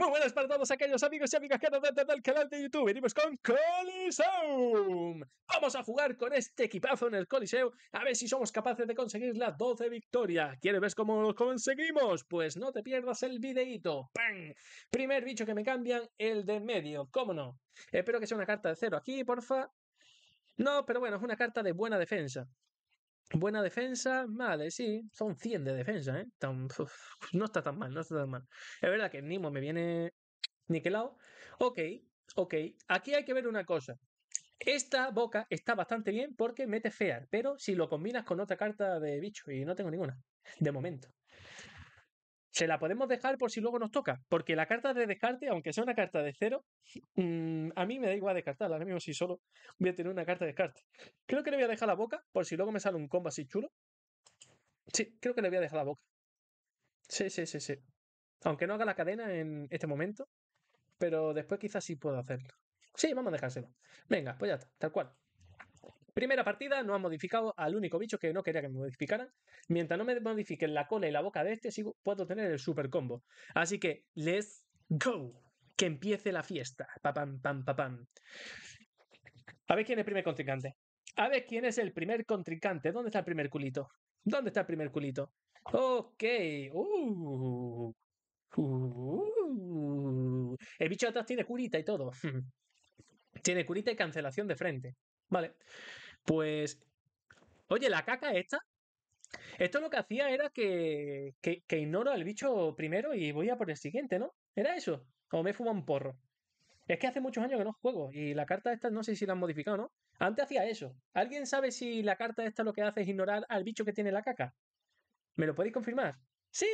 Muy buenas para todos aquellos amigos y amigas que nos ven desde el canal de YouTube. Venimos con Coliseum. Vamos a jugar con este equipazo en el Coliseo a ver si somos capaces de conseguir las 12 victorias! ¿Quieres ver cómo lo conseguimos? Pues no te pierdas el videíto. ¡Pam! Primer bicho que me cambian, el de medio. ¿Cómo no? Espero que sea una carta de cero aquí, porfa. No, pero bueno, es una carta de buena defensa. Buena defensa, vale, sí, son 100 de defensa, ¿eh? no está tan mal, no está tan mal. Es verdad que Nimo me viene niquelado. Ok, ok, aquí hay que ver una cosa. Esta boca está bastante bien porque mete fear, pero si lo combinas con otra carta de bicho, y no tengo ninguna, de momento. Se la podemos dejar por si luego nos toca, porque la carta de descarte, aunque sea una carta de cero, mm, a mí me da igual descartarla. Ahora mismo, si solo voy a tener una carta de descarte. Creo que le voy a dejar la boca, por si luego me sale un combo así chulo. Sí, creo que le voy a dejar la boca. Sí, sí, sí, sí. Aunque no haga la cadena en este momento, pero después quizás sí puedo hacerlo. Sí, vamos a dejárselo. Venga, pues ya está, tal cual. Primera partida, no han modificado al único bicho que no quería que me modificaran. Mientras no me modifiquen la cola y la boca de este, sigo, puedo tener el super combo. Así que, let's go. Que empiece la fiesta. pam, pam, pam. A ver quién es el primer contrincante. A ver quién es el primer contrincante. ¿Dónde está el primer culito? ¿Dónde está el primer culito? Ok. Uh. uh. El bicho atrás tiene curita y todo. tiene curita y cancelación de frente. Vale. Pues. Oye, la caca esta. Esto lo que hacía era que, ignoro al bicho primero y voy a por el siguiente, ¿no? ¿Era eso? O me fumo un porro. Es que hace muchos años que no juego y la carta esta no sé si la han modificado, ¿no? Antes hacía eso. ¿Alguien sabe si la carta esta lo que hace es ignorar al bicho que tiene la caca? ¿Me lo podéis confirmar? Sí,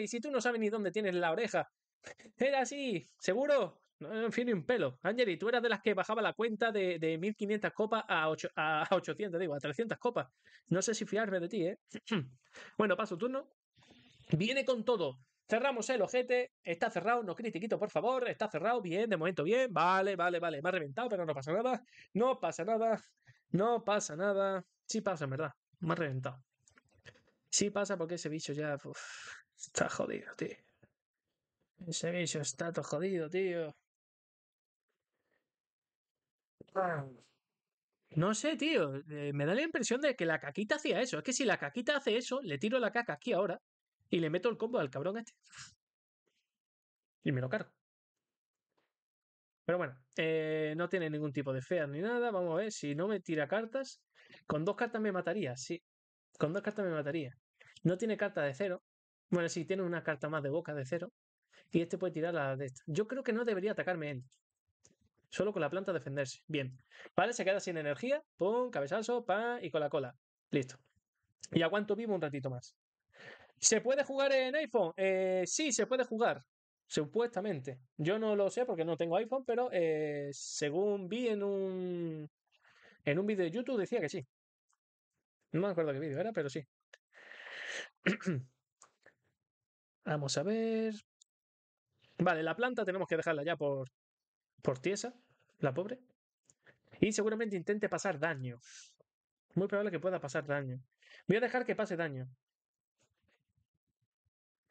y si tú no sabes ni dónde tienes la oreja. Era así, seguro en fin ni un pelo. Angeli, tú eras de las que bajaba la cuenta de, de 1500 copas a, a 800, digo, a 300 copas. No sé si fiarme de ti, ¿eh? bueno, paso turno. Viene con todo. Cerramos el ojete. Está cerrado, no critiquito, por favor. Está cerrado, bien, de momento bien. Vale, vale, vale. Me ha reventado, pero no pasa nada. No pasa nada. No pasa nada. Sí pasa, en verdad. Me ha reventado. Sí pasa porque ese bicho ya está jodido, tío. Ese bicho está todo jodido, tío. No sé, tío. Eh, me da la impresión de que la caquita hacía eso. Es que si la caquita hace eso, le tiro la caca aquí ahora y le meto el combo al cabrón este. Y me lo cargo. Pero bueno, eh, no tiene ningún tipo de fea ni nada. Vamos a ver, si no me tira cartas. Con dos cartas me mataría, sí. Con dos cartas me mataría. No tiene carta de cero. Bueno, si tiene una carta más de boca de cero. Y este puede tirar la de esta. Yo creo que no debería atacarme él. Solo con la planta defenderse. Bien. Vale, se queda sin energía. Pum, cabezazo, pa y con la cola. Listo. Y aguanto vivo un ratito más. ¿Se puede jugar en iPhone? Eh, sí, se puede jugar. Supuestamente. Yo no lo sé porque no tengo iPhone, pero eh, según vi en un. En un vídeo de YouTube decía que sí. No me acuerdo qué vídeo era, pero sí. Vamos a ver. Vale, la planta tenemos que dejarla ya por, por la pobre. Y seguramente intente pasar daño. Muy probable que pueda pasar daño. Voy a dejar que pase daño.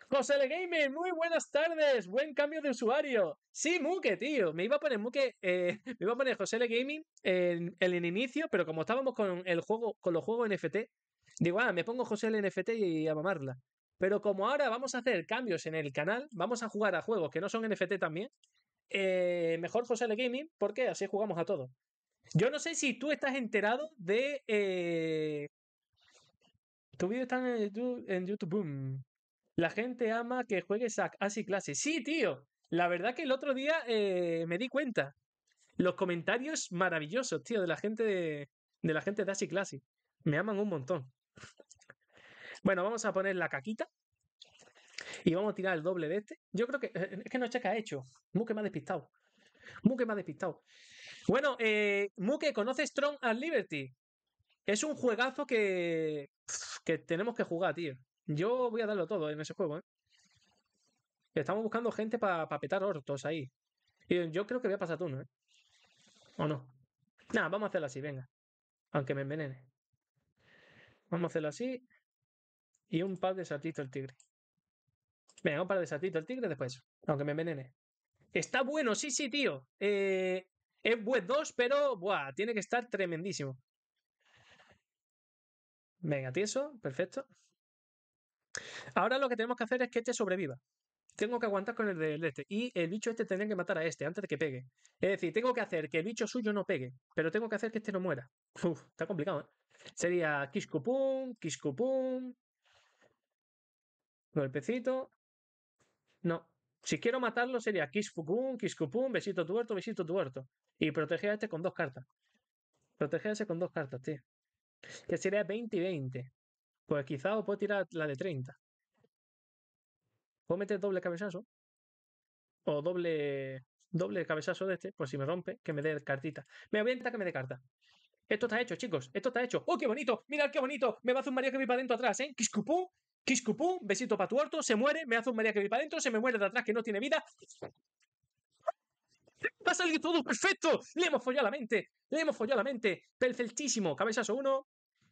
José Gaming! Gaming! muy buenas tardes, buen cambio de usuario. Sí, muque tío. Me iba a poner muque eh, me iba a poner José Gaming en, el inicio, pero como estábamos con el juego, con los juegos NFT, digo, ah, me pongo José NFT y a mamarla. Pero como ahora vamos a hacer cambios en el canal, vamos a jugar a juegos que no son NFT también, eh, mejor José Le Gaming, porque así jugamos a todos. Yo no sé si tú estás enterado de. Eh, tu vídeo está en YouTube, La gente ama que juegues así clase. Sí, tío. La verdad que el otro día eh, me di cuenta. Los comentarios maravillosos, tío, de la gente de, de la gente de Me aman un montón. Bueno, vamos a poner la caquita. Y vamos a tirar el doble de este. Yo creo que eh, eh, es que no sé qué ha hecho. Muque me ha despistado. Muque me ha despistado. Bueno, eh, Muque, conoce Strong at Liberty? Es un juegazo que, que tenemos que jugar, tío. Yo voy a darlo todo en ese juego, ¿eh? Estamos buscando gente para petar hortos ahí. Y yo creo que voy a pasar turno, ¿eh? ¿O no? Nada, vamos a hacerlo así, venga. Aunque me envenene. Vamos a hacerlo así. Y un par de saltitos el tigre. Venga, vamos para desatito el tigre después, aunque me envenene. Está bueno, sí, sí, tío. Eh, es buen 2, pero buah, tiene que estar tremendísimo. Venga, tieso, perfecto. Ahora lo que tenemos que hacer es que este sobreviva. Tengo que aguantar con el de este. Y el bicho este tendría que matar a este antes de que pegue. Es decir, tengo que hacer que el bicho suyo no pegue. Pero tengo que hacer que este no muera. Uf, está complicado, ¿eh? Sería Kiskupum, Kiskupum. Golpecito. No. Si quiero matarlo sería kisfukun, Kishkupun, besito tuerto, besito tuerto. Y proteger a este con dos cartas. Proteger a con dos cartas, tío. Que sería 20 y 20. Pues quizá os puedo tirar la de 30. Puedo meter doble cabezazo. O doble. Doble cabezazo de este, por si me rompe, que me dé cartita. Me avienta que me dé carta. Esto está hecho, chicos. Esto está hecho. ¡Oh, qué bonito! ¡Mirad qué bonito! Me va a hacer un Mario que me para adentro atrás, ¿eh? ¡Kiscupú! Kiskupu, besito para tu orto, se muere, me hace un María que para adentro, se me muere de atrás que no tiene vida. Va a salir todo perfecto. Le hemos follado la mente. Le hemos follado la mente. Perfectísimo. Cabezazo 1.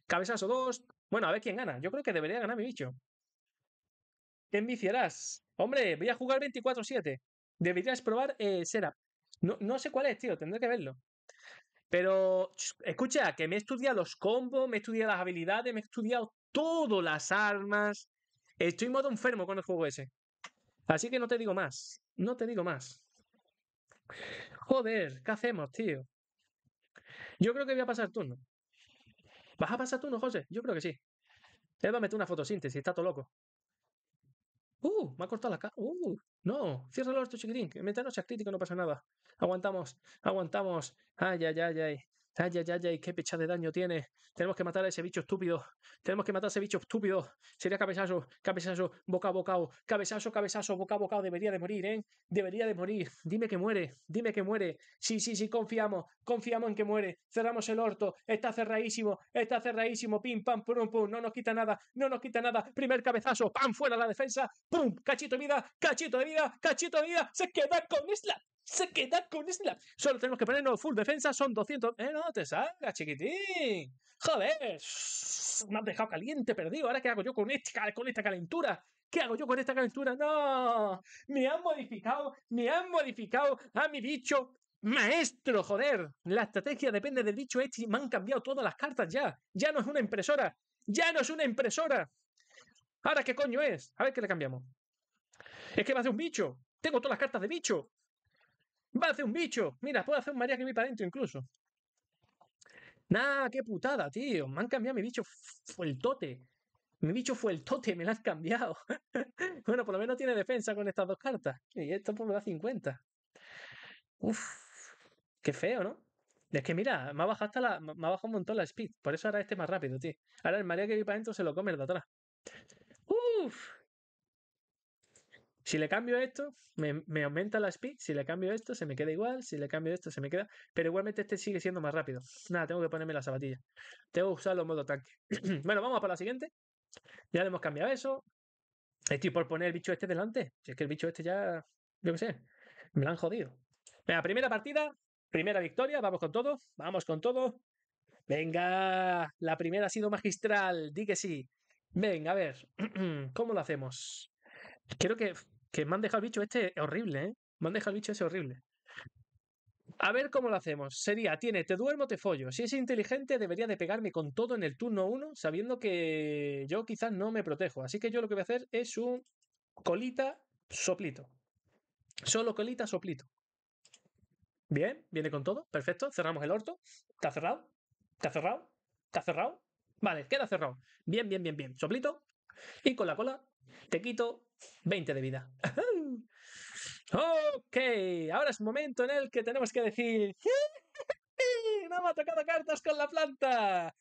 Cabezazo 2. Bueno, a ver quién gana. Yo creo que debería ganar mi bicho. qué enviciarás. Hombre, voy a jugar 24-7. Deberías probar eh, Serap. No, no sé cuál es, tío. Tendré que verlo. Pero, escucha, que me he estudiado los combos, me he estudiado las habilidades, me he estudiado todas las armas. Estoy modo enfermo con el juego ese. Así que no te digo más. No te digo más. Joder, ¿qué hacemos, tío? Yo creo que voy a pasar turno. ¿Vas a pasar turno, José? Yo creo que sí. Él va a meter una fotosíntesis, está todo loco. ¡Uh! Me ha cortado la cara. ¡Uh! No, cierra los orto, chiquitín. Mientras no seas crítico no pasa nada. Aguantamos, aguantamos. Ay, ay, ay, ay. Ay, ay, ay, ay, qué pecha de daño tiene. Tenemos que matar a ese bicho estúpido. Tenemos que matar a ese bicho estúpido. Sería cabezazo, cabezazo, boca a bocao! Cabezazo, cabezazo, boca a bocao! Debería de morir, ¿eh? Debería de morir. Dime que muere, dime que muere. Sí, sí, sí, confiamos, confiamos en que muere. Cerramos el orto. Está cerradísimo, está cerradísimo. Pim, pam, pum, pum. No nos quita nada, no nos quita nada. Primer cabezazo, pam, fuera la defensa. Pum, cachito de vida, cachito de vida, cachito de vida. Se queda con Isla se queda con esta! Solo tenemos que ponernos full defensa, son 200... ¡Eh, no te salga, chiquitín! ¡Joder! Me han dejado caliente, perdido. ¿Ahora qué hago yo con, con esta calentura? ¿Qué hago yo con esta calentura? ¡No! Me han modificado, me han modificado a mi bicho Maestro, joder, la estrategia depende del bicho este me han cambiado todas las cartas ya. Ya no es una impresora. Ya no es una impresora. Ahora, ¿qué coño es? A ver qué le cambiamos. Es que va a ser un bicho. Tengo todas las cartas de bicho. Va a hacer un bicho. Mira, puedo hacer un María que vi para adentro incluso. Nah, qué putada, tío. Me han cambiado mi bicho fue Mi bicho fue el tote, me lo han cambiado. bueno, por lo menos tiene defensa con estas dos cartas. Y esto pues me da 50. Uf, qué feo, ¿no? Es que mira, me ha bajado hasta la. Me un montón la speed. Por eso ahora este más rápido, tío. Ahora el María que vi para adentro se lo come el de atrás. Uf. Si le cambio esto, me, aumenta la speed. Si le cambio esto, se me queda igual. Si le cambio esto, se me queda. Pero igualmente este sigue siendo más rápido. Nada, tengo que ponerme la zapatilla. Tengo que usar los modo tanque. bueno, vamos para la siguiente. Ya le hemos cambiado eso. Estoy por poner el bicho este delante. Si es que el bicho este ya. Yo qué sé. Me lo han jodido. Venga, primera partida. Primera victoria. Vamos con todo. Vamos con todo. Venga. La primera ha sido magistral. Di que sí. Venga, a ver. ¿Cómo lo hacemos? Creo que que me han dejado el bicho este horrible, ¿eh? Me han dejado el bicho ese horrible. A ver cómo lo hacemos. Sería, tiene, te duermo, te follo. Si es inteligente, debería de pegarme con todo en el turno 1, sabiendo que yo quizás no me protejo. Así que yo lo que voy a hacer es un colita soplito. Solo colita soplito. Bien, viene con todo. Perfecto. Cerramos el orto. ha cerrado. ha cerrado. ha cerrado. Vale, queda cerrado. Bien, bien, bien, bien. Soplito. Y con la cola te quito 20 de vida. ok, ahora es momento en el que tenemos que decir... ¡No me ha tocado cartas con la planta!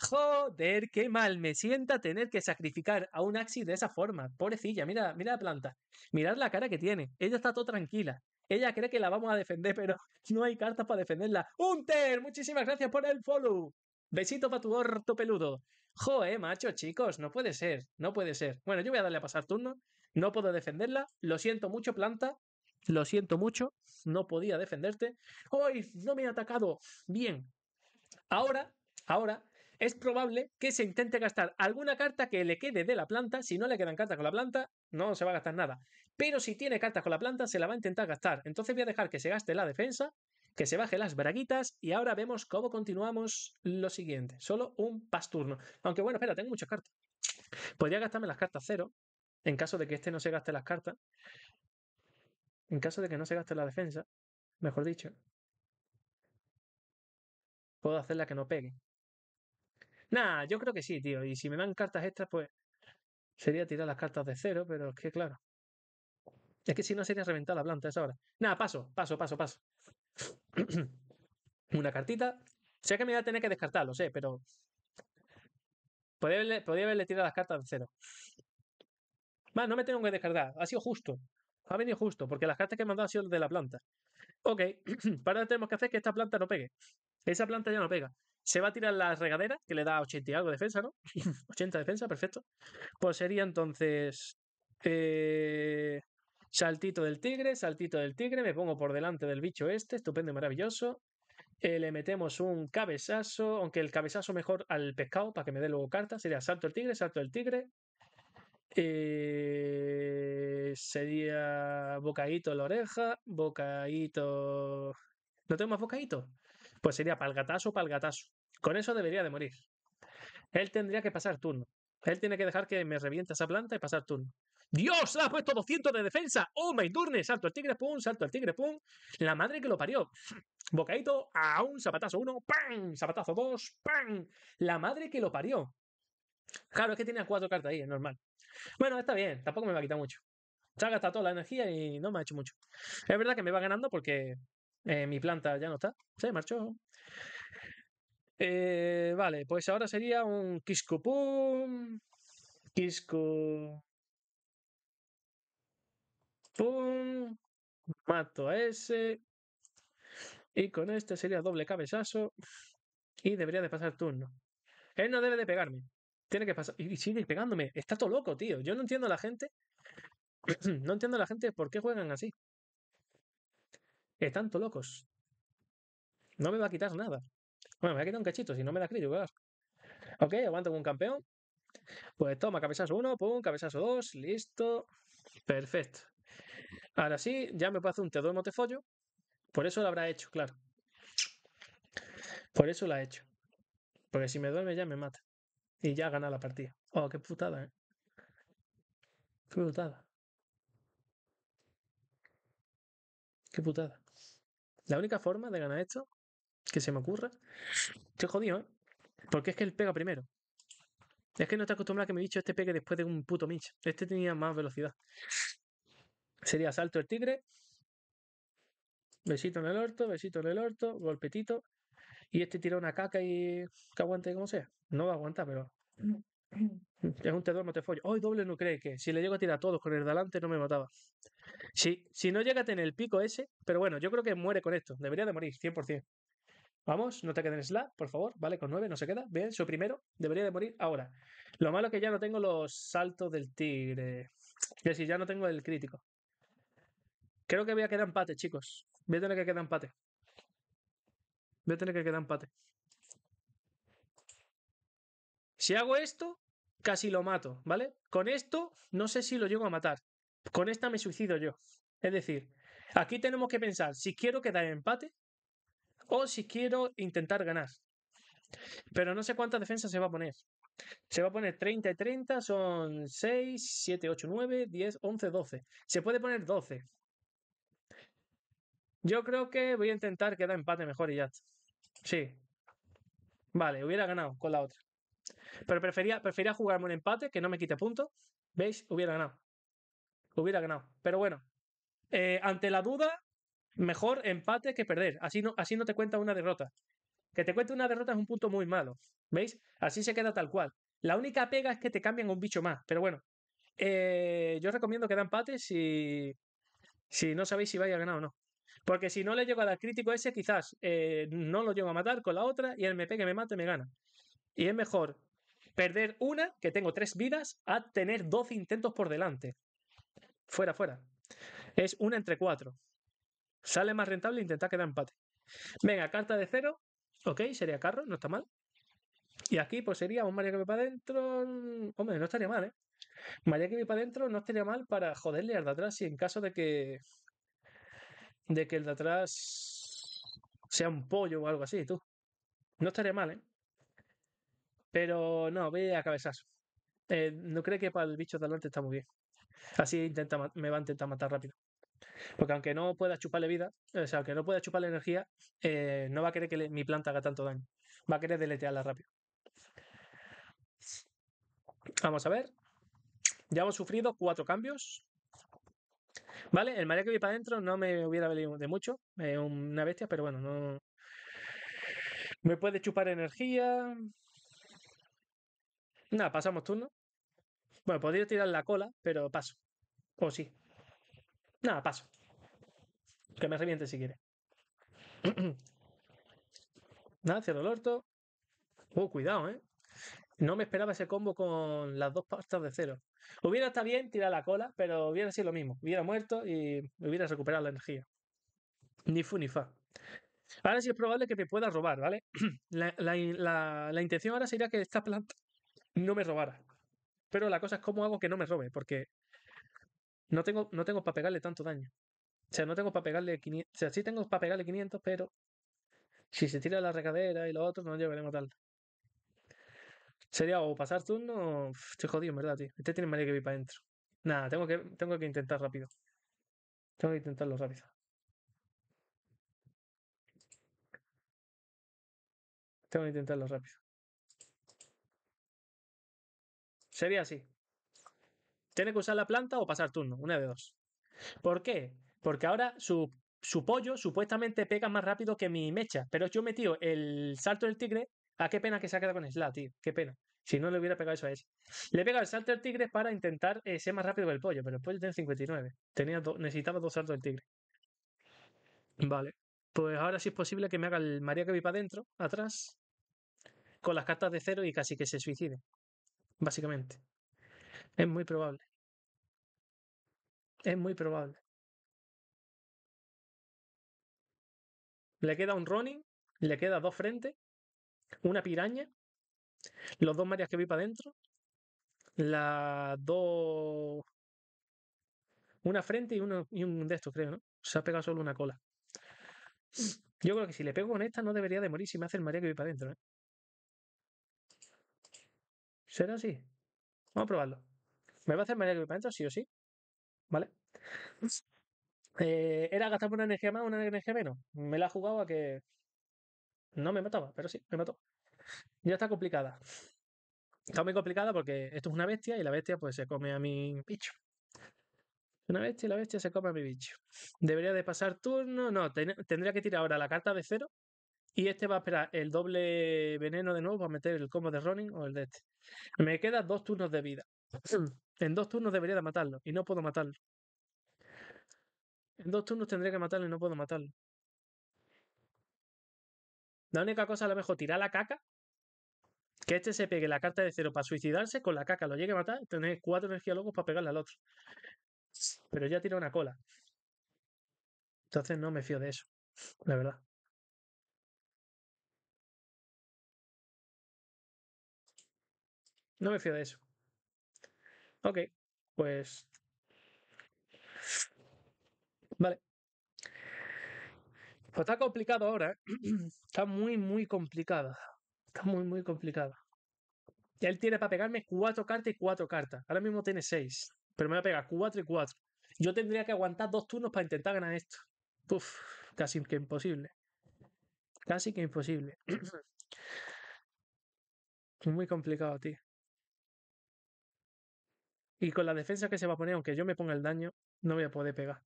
Joder, qué mal me sienta tener que sacrificar a un axi de esa forma. Pobrecilla, mira, mira la planta. Mirad la cara que tiene. Ella está todo tranquila. Ella cree que la vamos a defender, pero no hay cartas para defenderla. ¡Unter! Muchísimas gracias por el follow. Besito para tu orto peludo. Joe, eh, macho, chicos, no puede ser, no puede ser. Bueno, yo voy a darle a pasar turno. No puedo defenderla. Lo siento mucho, planta. Lo siento mucho. No podía defenderte. ¡Uy! No me he atacado. Bien. Ahora, ahora, es probable que se intente gastar alguna carta que le quede de la planta. Si no le quedan cartas con la planta, no se va a gastar nada. Pero si tiene cartas con la planta, se la va a intentar gastar. Entonces voy a dejar que se gaste la defensa que se baje las braguitas y ahora vemos cómo continuamos lo siguiente. Solo un turno Aunque bueno, espera, tengo muchas cartas. Podría gastarme las cartas cero, en caso de que este no se gaste las cartas. En caso de que no se gaste la defensa, mejor dicho. Puedo hacerla que no pegue. Nah, yo creo que sí, tío. Y si me dan cartas extras, pues sería tirar las cartas de cero, pero es que claro. Es que si no sería reventar la planta esa hora. Nada, paso, paso, paso, paso. una cartita. Sé que me voy a tener que descartar, lo sé, pero. Podría haberle, tirado las cartas de cero. Más, no me tengo que descartar. Ha sido justo. Ha venido justo, porque las cartas que me han dado han sido de la planta. Ok, ahora tenemos que hacer que esta planta no pegue. Esa planta ya no pega. Se va a tirar la regadera, que le da 80 y algo de defensa, ¿no? 80 de defensa, perfecto. Pues sería entonces. Eh, Saltito del tigre, saltito del tigre, me pongo por delante del bicho este, estupendo y maravilloso. Eh, le metemos un cabezazo, aunque el cabezazo mejor al pescado para que me dé luego carta, sería salto del tigre, salto del tigre. Eh, sería bocadito la oreja, bocadito... ¿No tengo más bocadito? Pues sería palgatazo, palgatazo. Con eso debería de morir. Él tendría que pasar turno. Él tiene que dejar que me revienta esa planta y pasar turno. Dios, ha puesto 200 de defensa. Oh, my turn. Salto al tigre, pum, salto al tigre, pum. La madre que lo parió. Bocaíto a un zapatazo uno, ¡pam! Zapatazo dos, ¡pam! La madre que lo parió. Claro, es que tenía cuatro cartas ahí, es normal. Bueno, está bien, tampoco me va a quitar mucho. Se ha gastado toda la energía y no me ha hecho mucho. Es verdad que me va ganando porque eh, mi planta ya no está. Se marchó. Eh, vale, pues ahora sería un pum. Kisco. Pum. Mato a ese. Y con este sería doble cabezazo. Y debería de pasar turno. Él no debe de pegarme. Tiene que pasar. Y sigue pegándome. Está todo loco, tío. Yo no entiendo a la gente. no entiendo a la gente por qué juegan así. Están todos locos. No me va a quitar nada. Bueno, me va a quitar un cachito si no me da crítico. Ok, aguanto con un campeón. Pues toma, cabezazo uno. pum, cabezazo dos. listo. Perfecto. Ahora sí, ya me puedo hacer un no te follo Por eso lo habrá hecho, claro. Por eso lo ha hecho. Porque si me duerme ya me mata. Y ya gana la partida. Oh, qué putada, eh. Qué putada. Qué putada. La única forma de ganar esto que se me ocurra. Estoy jodido, ¿eh? Porque es que él pega primero. Es que no te acostumbras a que me dicho este pegue después de un puto mich. Este tenía más velocidad. Sería salto el tigre, besito en el orto, besito en el orto, golpetito. Y este tira una caca y que aguante como sea. No va a aguantar, pero. Es un te no te follo. Hoy doble no cree que si le llego a tirar a todos con el delante no me mataba. Si, si no llega a tener el pico ese, pero bueno, yo creo que muere con esto. Debería de morir, 100%. Vamos, no te quedes en por favor, ¿vale? Con 9 no se queda. Bien, su primero debería de morir ahora. Lo malo es que ya no tengo los saltos del tigre. Es decir, ya no tengo el crítico. Creo que voy a quedar empate, chicos. Voy a tener que quedar empate. Voy a tener que quedar empate. Si hago esto, casi lo mato, ¿vale? Con esto, no sé si lo llego a matar. Con esta me suicido yo. Es decir, aquí tenemos que pensar si quiero quedar en empate o si quiero intentar ganar. Pero no sé cuántas defensas se va a poner. Se va a poner 30 y 30, son 6, 7, 8, 9, 10, 11, 12. Se puede poner 12. Yo creo que voy a intentar que da empate mejor y ya. Sí. Vale, hubiera ganado con la otra. Pero prefería, jugarme un empate que no me quite puntos. ¿Veis? Hubiera ganado. Hubiera ganado. Pero bueno, eh, ante la duda, mejor empate que perder. Así no, así no te cuenta una derrota. Que te cuente una derrota es un punto muy malo. ¿Veis? Así se queda tal cual. La única pega es que te cambian un bicho más. Pero bueno, eh, yo recomiendo que da empate si, si no sabéis si vais a ganar o no. Porque si no le llego a dar crítico ese, quizás eh, no lo llego a matar con la otra y el MP que me mate me gana. Y es mejor perder una, que tengo tres vidas, a tener 12 intentos por delante. Fuera, fuera. Es una entre cuatro. Sale más rentable intentar quedar empate. Venga, carta de cero. Ok, sería carro, no está mal. Y aquí, pues sería un Mario que va para adentro. Hombre, no estaría mal, ¿eh? María que va para adentro no estaría mal para joderle al de atrás y en caso de que de que el de atrás sea un pollo o algo así, tú. No estaría mal, ¿eh? Pero no, ve a cabezazo. Eh, no cree que para el bicho de norte está muy bien. Así intenta, me va a intentar matar rápido. Porque aunque no pueda chuparle vida, o sea, aunque no pueda chuparle energía, eh, no va a querer que mi planta haga tanto daño. Va a querer deletearla rápido. Vamos a ver. Ya hemos sufrido cuatro cambios. Vale, el marea que vi para adentro no me hubiera valido de mucho, Es una bestia, pero bueno, no. Me puede chupar energía. Nada, pasamos turno. Bueno, podría tirar la cola, pero paso. O sí. Nada, paso. Que me reviente si quiere. Nada, cierro el orto. Oh, cuidado, ¿eh? No me esperaba ese combo con las dos pastas de cero. Hubiera estado bien tirar la cola, pero hubiera sido lo mismo. Hubiera muerto y hubiera recuperado la energía. Ni fu ni fa. Ahora sí es probable que me pueda robar, ¿vale? La, intención ahora sería que esta planta no me robara. Pero la cosa es cómo hago que no me robe, porque no tengo, no tengo para pegarle tanto daño. O sea, no tengo para pegarle 500. O sea, sí tengo para pegarle 500, pero si se tira la regadera y lo otro, no llevaremos tal. Sería o pasar turno. Estoy jodido, en verdad, tío. Este tiene María que vi para adentro. Nada, tengo que, tengo que intentar rápido. Tengo que intentarlo rápido. Tengo que intentarlo rápido. Sería así. Tiene que usar la planta o pasar turno, una de dos. ¿Por qué? Porque ahora su, su pollo supuestamente pega más rápido que mi mecha, pero yo metí metido el salto del tigre Ah, qué pena que se ha quedado con Sla, tío. Qué pena. Si no le hubiera pegado eso a ese. Le he pegado el salto del tigre para intentar eh, ser más rápido que el pollo, pero el pollo tiene 59. Tenía necesitaba dos saltos del tigre. Vale. Pues ahora sí es posible que me haga el María que vi para adentro, atrás, con las cartas de cero y casi que se suicide. Básicamente. Es muy probable. Es muy probable. Le queda un Running, le queda dos frentes una piraña, los dos Marias que vi para adentro, La dos. Una frente y, uno, y un de estos, creo, ¿no? Se ha pegado solo una cola. Yo creo que si le pego con esta no debería de morir si me hace el María que vi para adentro, ¿eh? ¿Será así? Vamos a probarlo. Me va a hacer María que vi para adentro, sí o sí. ¿Vale? Eh, ¿Era gastar una energía más o una energía menos? Me la ha jugado a que no me mataba, pero sí, me mató. Ya está complicada. Está muy complicada porque esto es una bestia y la bestia pues se come a mi bicho. Una bestia y la bestia se come a mi bicho. Debería de pasar turno. No, tendría que tirar ahora la carta de cero. Y este va a esperar el doble veneno de nuevo para meter el combo de Ronin o el de este. Me quedan dos turnos de vida. En dos turnos debería de matarlo y no puedo matarlo. En dos turnos tendría que matarlo y no puedo matarlo. La única cosa, a lo mejor, tirar la caca. Que este se pegue la carta de cero para suicidarse, con la caca lo llegue a matar, tener cuatro energía locos para pegarle al otro. Pero ya tira una cola. Entonces no me fío de eso, la verdad. No me fío de eso. Ok, pues Pues está complicado ahora, Está muy, muy complicado. Está muy, muy complicado. ya él tiene para pegarme cuatro cartas y cuatro cartas. Ahora mismo tiene seis. Pero me va a pegar cuatro y cuatro. Yo tendría que aguantar dos turnos para intentar ganar esto. Puf, casi que imposible. Casi que imposible. Muy complicado, tío. Y con la defensa que se va a poner, aunque yo me ponga el daño, no voy a poder pegar.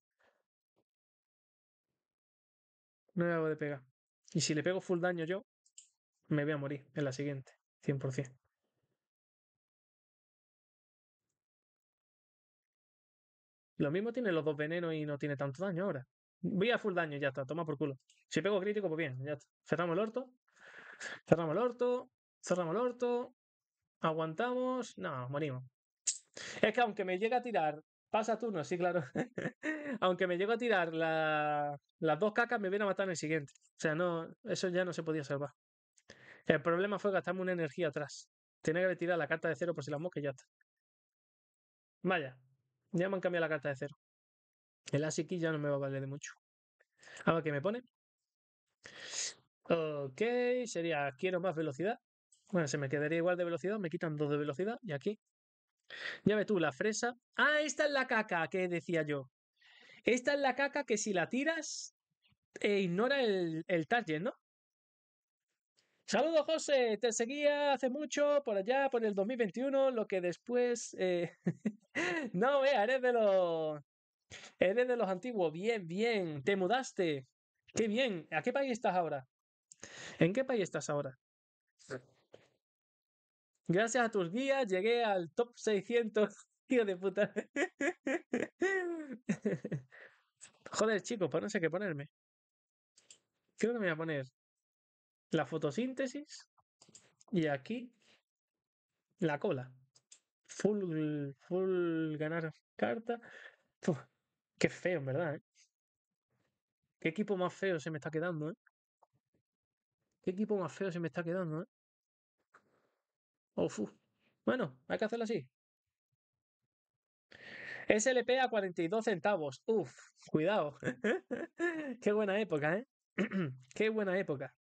No de pega Y si le pego full daño yo, me voy a morir en la siguiente, 100%. Lo mismo tiene los dos venenos y no tiene tanto daño ahora. Voy a full daño ya está, toma por culo. Si pego crítico, pues bien, ya está. Cerramos el orto. Cerramos el orto. Cerramos el orto. Aguantamos. No, morimos. Es que aunque me llegue a tirar Pasa turno, sí, claro. Aunque me llego a tirar la, las dos cacas, me viene a matar en el siguiente. O sea, no, eso ya no se podía salvar. El problema fue gastarme una energía atrás. Tenía que retirar la carta de cero por si la mosca y ya está. Vaya, ya me han cambiado la carta de cero. El ASIC ya no me va a valer de mucho. Ahora, que qué me pone. Ok, sería quiero más velocidad. Bueno, se me quedaría igual de velocidad, me quitan dos de velocidad y aquí ya tú, la fresa. Ah, esta es la caca que decía yo. Esta es la caca que si la tiras, ignora el, el target, ¿no? Saludos, José. Te seguía hace mucho por allá, por el 2021, lo que después. Eh, no, vea, eh, eres de los. Eres de los antiguos. Bien, bien. Te mudaste. Qué bien. ¿A qué país estás ahora? ¿En qué país estás ahora? Gracias a tus guías llegué al top 600. Tío de puta. Joder, chicos, para pues no sé qué ponerme. Creo que me voy a poner la fotosíntesis y aquí la cola. Full, full ganar carta. qué feo, en verdad, ¿eh? Qué equipo más feo se me está quedando, ¿eh? Qué equipo más feo se me está quedando, ¿eh? Uf, Bueno, hay que hacerlo así. SLP a 42 centavos. Uf, cuidado. Qué buena época, ¿eh? Qué buena época.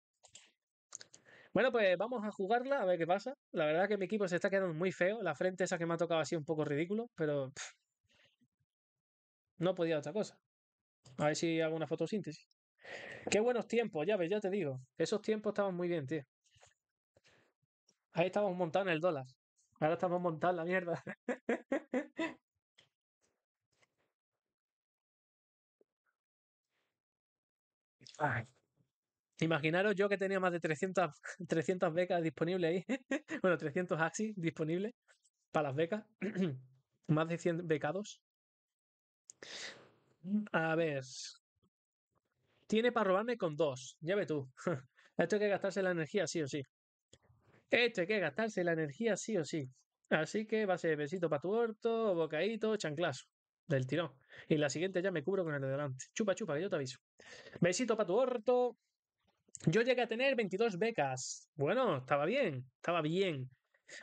Bueno, pues vamos a jugarla, a ver qué pasa. La verdad que mi equipo se está quedando muy feo. La frente esa que me ha tocado así un poco ridículo, pero... no podía otra cosa. A ver si hago una fotosíntesis. Qué buenos tiempos, ya ves, ya te digo. Esos tiempos estaban muy bien, tío. Ahí estamos montando el dólar. Ahora estamos montando la mierda. Imaginaros yo que tenía más de 300, becas disponibles ahí. bueno, 300 Axis disponibles para las becas. más de 100 becados. A ver. Tiene para robarme con dos. Ya ve tú. Esto hay que gastarse la energía, sí o sí. Esto hay que gastarse la energía sí o sí. Así que va a ser besito para tu orto, bocaíto, chanclazo. Del tirón. Y la siguiente ya me cubro con el de delante. Chupa, chupa, que yo te aviso. Besito para tu orto. Yo llegué a tener 22 becas. Bueno, estaba bien, estaba bien.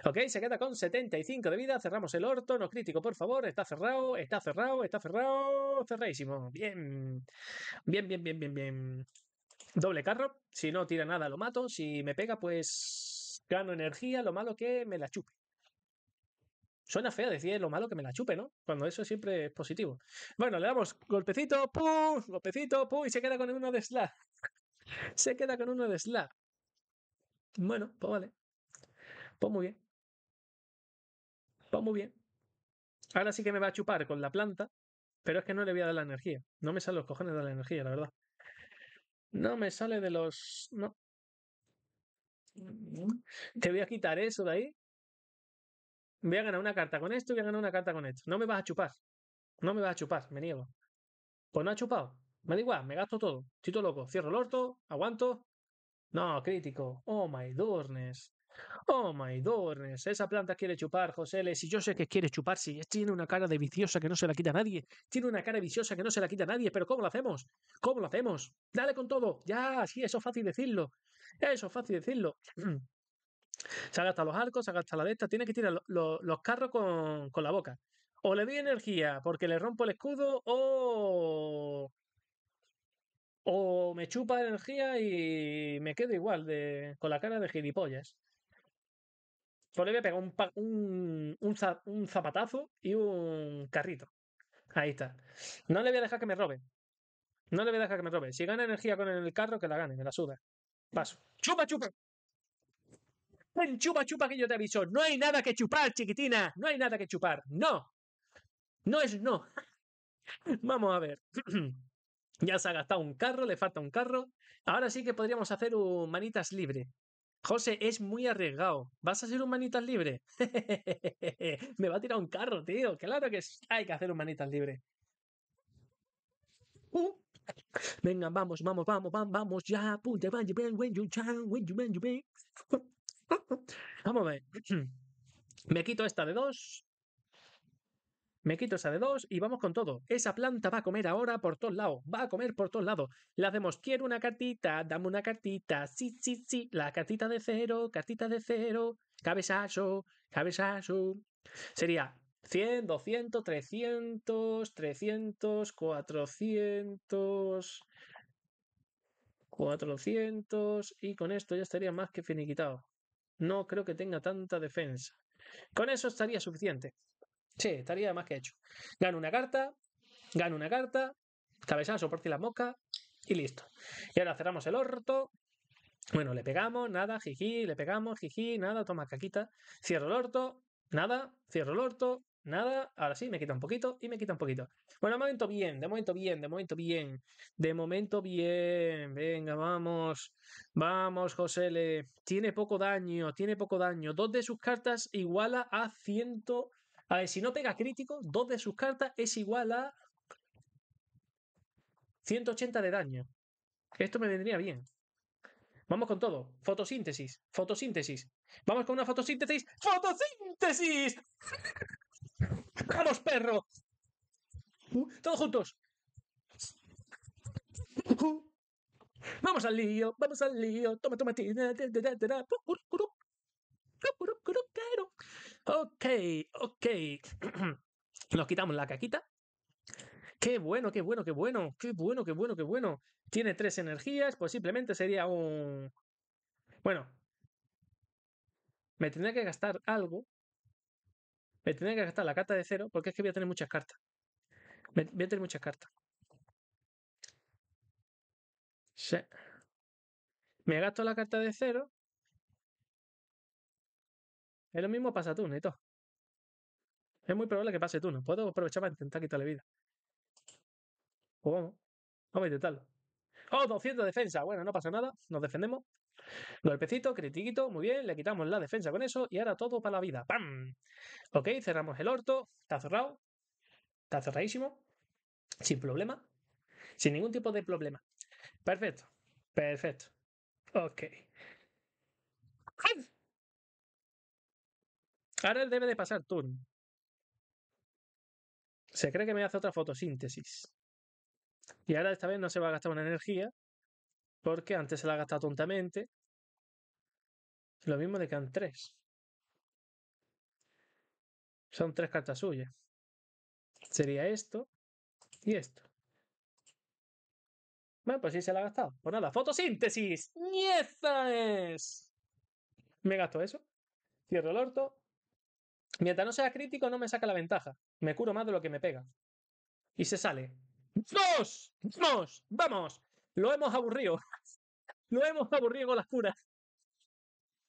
Ok, se queda con 75 de vida. Cerramos el orto. No crítico, por favor. Está cerrado, está cerrado, está cerrado. Cerradísimo. Bien. Bien, bien, bien, bien, bien. Doble carro. Si no tira nada, lo mato. Si me pega, pues Gano energía, lo malo que me la chupe. Suena feo decir lo malo que me la chupe, ¿no? Cuando eso siempre es positivo. Bueno, le damos golpecito, pum, golpecito, pum, y se queda con uno de sla, se queda con uno de sla, Bueno, pues vale. Pues muy bien. Pues muy bien. Ahora sí que me va a chupar con la planta, pero es que no le voy a dar la energía. No me sale los cojones de la energía, la verdad. No me sale de los. No. Te voy a quitar eso de ahí. Voy a ganar una carta con esto y voy a ganar una carta con esto. No me vas a chupar. No me vas a chupar, me niego. Pues no ha chupado. Me da igual, me gasto todo. Estoy loco. Cierro el orto, aguanto. No, crítico. Oh my goodness. Oh my goodness, esa planta quiere chupar, José Le Si yo sé que quiere chupar, si tiene una cara de viciosa que no se la quita nadie, tiene una cara viciosa que no se la quita nadie, pero ¿cómo lo hacemos? ¿Cómo lo hacemos? Dale con todo, ya, sí, eso es fácil decirlo, eso es fácil decirlo. Se agasta los arcos, se agasta la de esta, tiene que tirar los carros con, con la boca. O le doy energía porque le rompo el escudo, o o me chupa energía y me quedo igual de, con la cara de gilipollas. Bolivia le voy un, un, un, zapatazo y un carrito. Ahí está. No le voy a dejar que me robe. No le voy a dejar que me robe. Si gana energía con el carro, que la gane, me la suda. Paso. ¡Chupa, chupa! En chupa, chupa que yo te aviso. No hay nada que chupar, chiquitina. No hay nada que chupar. No. No es no. Vamos a ver. ya se ha gastado un carro, le falta un carro. Ahora sí que podríamos hacer un manitas libre. José, es muy arriesgado. ¿Vas a ser un manitas libre? Me va a tirar un carro, tío. Claro que hay que hacer un manitas libre. Uh. Venga, vamos, vamos, vamos, vamos, vamos, ya. Vamos a ver. Me quito esta de dos. Me quito esa de dos y vamos con todo. Esa planta va a comer ahora por todos lados. Va a comer por todos lados. La hacemos, quiero una cartita, dame una cartita. Sí, sí, sí. La cartita de cero, cartita de cero. Cabezazo, cabezazo. Sería 100, 200, 300, 300, 400. 400 y con esto ya estaría más que finiquitado. No creo que tenga tanta defensa. Con eso estaría suficiente. Sí, estaría más que hecho. Gano una carta, gano una carta, cabezazo por si la moscas y listo. Y ahora cerramos el orto. Bueno, le pegamos, nada, jiji, le pegamos, jiji, nada, toma caquita. Cierro el orto, nada, cierro el orto, nada. Ahora sí, me quita un poquito y me quita un poquito. Bueno, de momento bien, de momento bien, de momento bien. De momento bien. Venga, vamos. Vamos, José le Tiene poco daño, tiene poco daño. Dos de sus cartas iguala a Ciento... A ver, si no pega crítico, dos de sus cartas es igual a 180 de daño. Esto me vendría bien. Vamos con todo. Fotosíntesis. Fotosíntesis. Vamos con una fotosíntesis. ¡Fotosíntesis! ¡Vamos, perro! Todos juntos. Vamos al lío, vamos al lío. Toma, toma, tira, Ok, ok. Nos quitamos la caquita. Qué bueno, qué bueno, qué bueno, qué bueno, qué bueno, qué bueno. Tiene tres energías, pues simplemente sería un... Bueno. Me tendría que gastar algo. Me tendría que gastar la carta de cero, porque es que voy a tener muchas cartas. Voy a tener muchas cartas. Sí. Me gasto la carta de cero es lo mismo pasa tú, neto. Es muy probable que pase tú. No puedo aprovechar para intentar quitarle vida. Pues vamos. a intentarlo. ¡Oh, 200 de defensa! Bueno, no pasa nada. Nos defendemos. Golpecito, critiquito. Muy bien. Le quitamos la defensa con eso. Y ahora todo para la vida. ¡Pam! Ok, cerramos el orto. Está cerrado. Está cerradísimo. Sin problema. Sin ningún tipo de problema. Perfecto. Perfecto. Ok. Ahora él debe de pasar turn. Se cree que me hace otra fotosíntesis. Y ahora esta vez no se va a gastar una energía, porque antes se la ha gastado tontamente. Lo mismo de que han tres. Son tres cartas suyas. Sería esto y esto. Bueno, pues sí se la ha gastado. Pues nada, fotosíntesis. ¡Nieza es! Me gasto eso. Cierro el orto. Mientras no sea crítico, no me saca la ventaja. Me curo más de lo que me pega. Y se sale. ¡Vamos! ¡Vamos! ¡Vamos! Lo hemos aburrido. Lo hemos aburrido con las curas.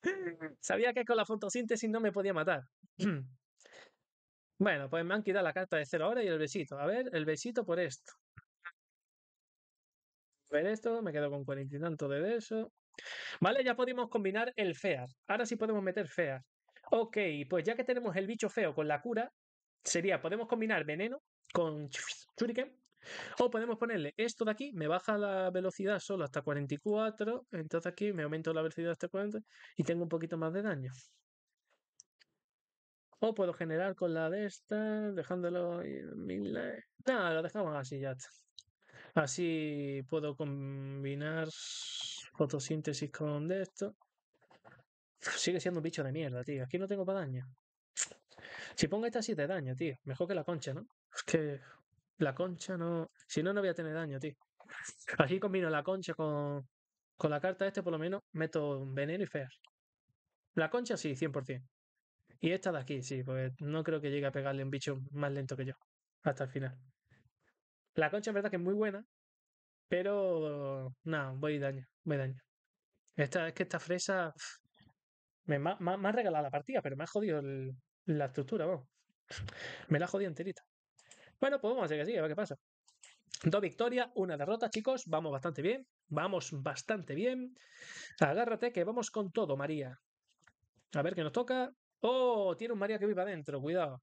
Sabía que con la fotosíntesis no me podía matar. Bueno, pues me han quitado la carta de cero ahora y el besito. A ver, el besito por esto. A ver esto, me quedo con cuarenta y tanto de eso. Vale, ya podemos combinar el FEAR. Ahora sí podemos meter FEAR. Ok, pues ya que tenemos el bicho feo con la cura, sería, podemos combinar veneno con churiken o podemos ponerle esto de aquí, me baja la velocidad solo hasta 44, entonces aquí me aumento la velocidad hasta 40 y tengo un poquito más de daño. O puedo generar con la de esta, dejándolo Nada, lo dejamos así, ya Así puedo combinar fotosíntesis con esto. Sigue siendo un bicho de mierda, tío. Aquí no tengo para daño. Si pongo esta 7 daño, tío. Mejor que la concha, ¿no? Es que la concha no. Si no, no voy a tener daño, tío. Aquí combino la concha con, con la carta este, por lo menos meto veneno y fear. La concha sí, 100%. Y esta de aquí, sí, pues no creo que llegue a pegarle un bicho más lento que yo. Hasta el final. La concha en verdad que es muy buena, pero no, voy daño, voy daño. Esta, es que esta fresa, me, ha regalado la partida, pero me ha jodido la estructura, vamos. Me la ha jodido enterita. Bueno, pues vamos a seguir así, a ver qué pasa. Dos victorias, una derrota, chicos. Vamos bastante bien. Vamos bastante bien. Agárrate que vamos con todo, María. A ver qué nos toca. ¡Oh! Tiene un María que vive adentro, cuidado.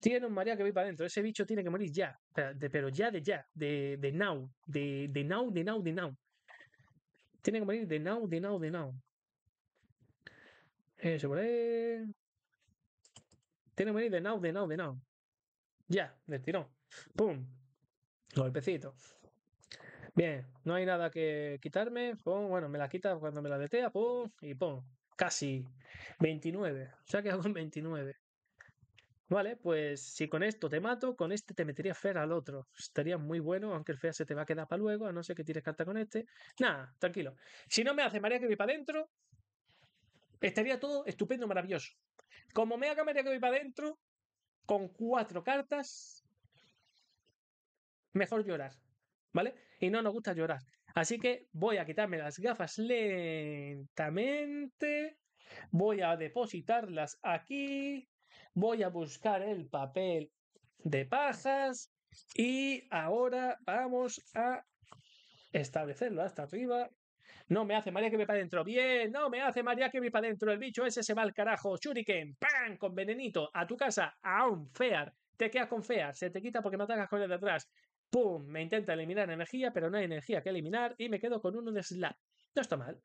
Tiene un María que vive adentro. Ese bicho tiene que morir ya. Pero, ya de ya. De, de now. De, de now, de now, de now. Tiene que morir de now, de now, de now. Eso por Tiene que venir de now, de now, de now. Ya, del tirón. ¡Pum! Golpecito. Bien, no hay nada que quitarme. Bueno, me la quita cuando me la detea. ¡Pum! Y ¡pum! Casi 29. O sea que hago un 29. Vale, pues si con esto te mato, con este te metería Fer al otro. Estaría muy bueno, aunque el Fer se te va a quedar para luego, a no ser que tires carta con este. Nada, tranquilo. Si no me hace María que voy para adentro, Estaría todo estupendo, maravilloso. Como me haga que voy para adentro, con cuatro cartas, mejor llorar. ¿Vale? Y no nos gusta llorar. Así que voy a quitarme las gafas lentamente. Voy a depositarlas aquí. Voy a buscar el papel de pajas. Y ahora vamos a establecerlo hasta arriba no me hace María que me para adentro. Bien, no me hace María que me para adentro. El bicho ese se va al carajo. Shuriken, ¡pam! Con venenito. A tu casa, a un fear. Te quedas con fear. Se te quita porque me atacas con el de atrás. ¡Pum! Me intenta eliminar energía, pero no hay energía que eliminar y me quedo con un de slap. No está mal.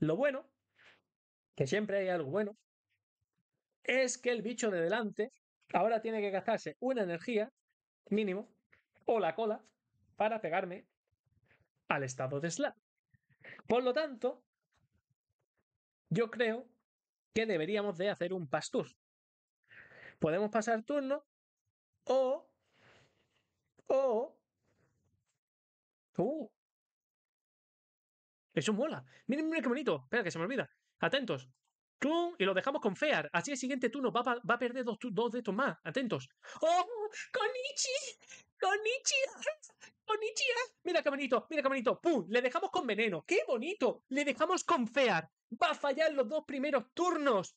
Lo bueno, que siempre hay algo bueno, es que el bicho de delante ahora tiene que gastarse una energía mínimo o la cola para pegarme al estado de Slack. Por lo tanto, yo creo que deberíamos de hacer un pastur. Podemos pasar turno o... O... ¡uh! eso mola. Miren, miren qué bonito. Espera, que se me olvida. Atentos. Y lo dejamos con Fear. Así el siguiente turno va, va a perder dos, dos, de estos más. Atentos. ¡Oh! ¡Con ¡Konichi! Mira qué bonito, mira qué bonito. ¡Pum! Le dejamos con veneno. ¡Qué bonito! Le dejamos con fear. Va a fallar los dos primeros turnos.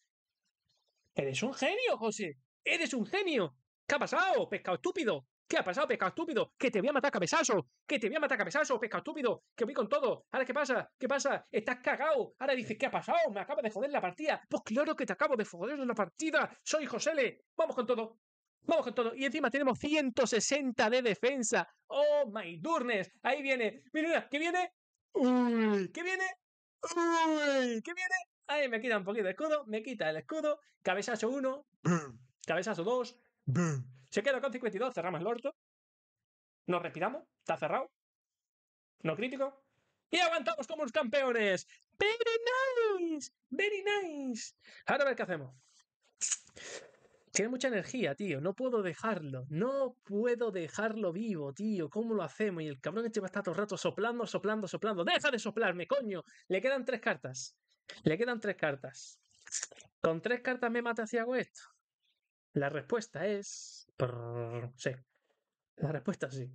Eres un genio, José. Eres un genio. ¿Qué ha pasado, pescado estúpido? ¿Qué ha pasado, pescado estúpido? Que te voy a matar cabezazo. Que te voy a matar cabezazo, pescado estúpido. Que voy con todo. Ahora, ¿qué pasa? ¿Qué pasa? Estás cagado. Ahora dices, ¿qué ha pasado? Me acaba de joder la partida. Pues claro que te acabo de joder la partida. Soy Josele. Vamos con todo. Vamos con todo. Y encima tenemos 160 de defensa. ¡Oh, my durnes! Ahí viene. Mira, qué viene. ¿Qué viene? ¡Uy! ¿Qué viene? Ahí me quita un poquito de escudo. Me quita el escudo. Cabezazo 1. Cabezazo 2. Se queda con 52. Cerramos el orto. Nos respiramos. Está cerrado. No crítico. Y aguantamos como los campeones. Very nice. Very nice. Ahora a ver qué hacemos. Tiene mucha energía, tío. No puedo dejarlo. No puedo dejarlo vivo, tío. ¿Cómo lo hacemos? Y el cabrón este va a estar todo el rato soplando, soplando, soplando. ¡Deja de soplarme, coño! Le quedan tres cartas. Le quedan tres cartas. ¿Con tres cartas me mata si hago esto? La respuesta es. Sí. La respuesta sí.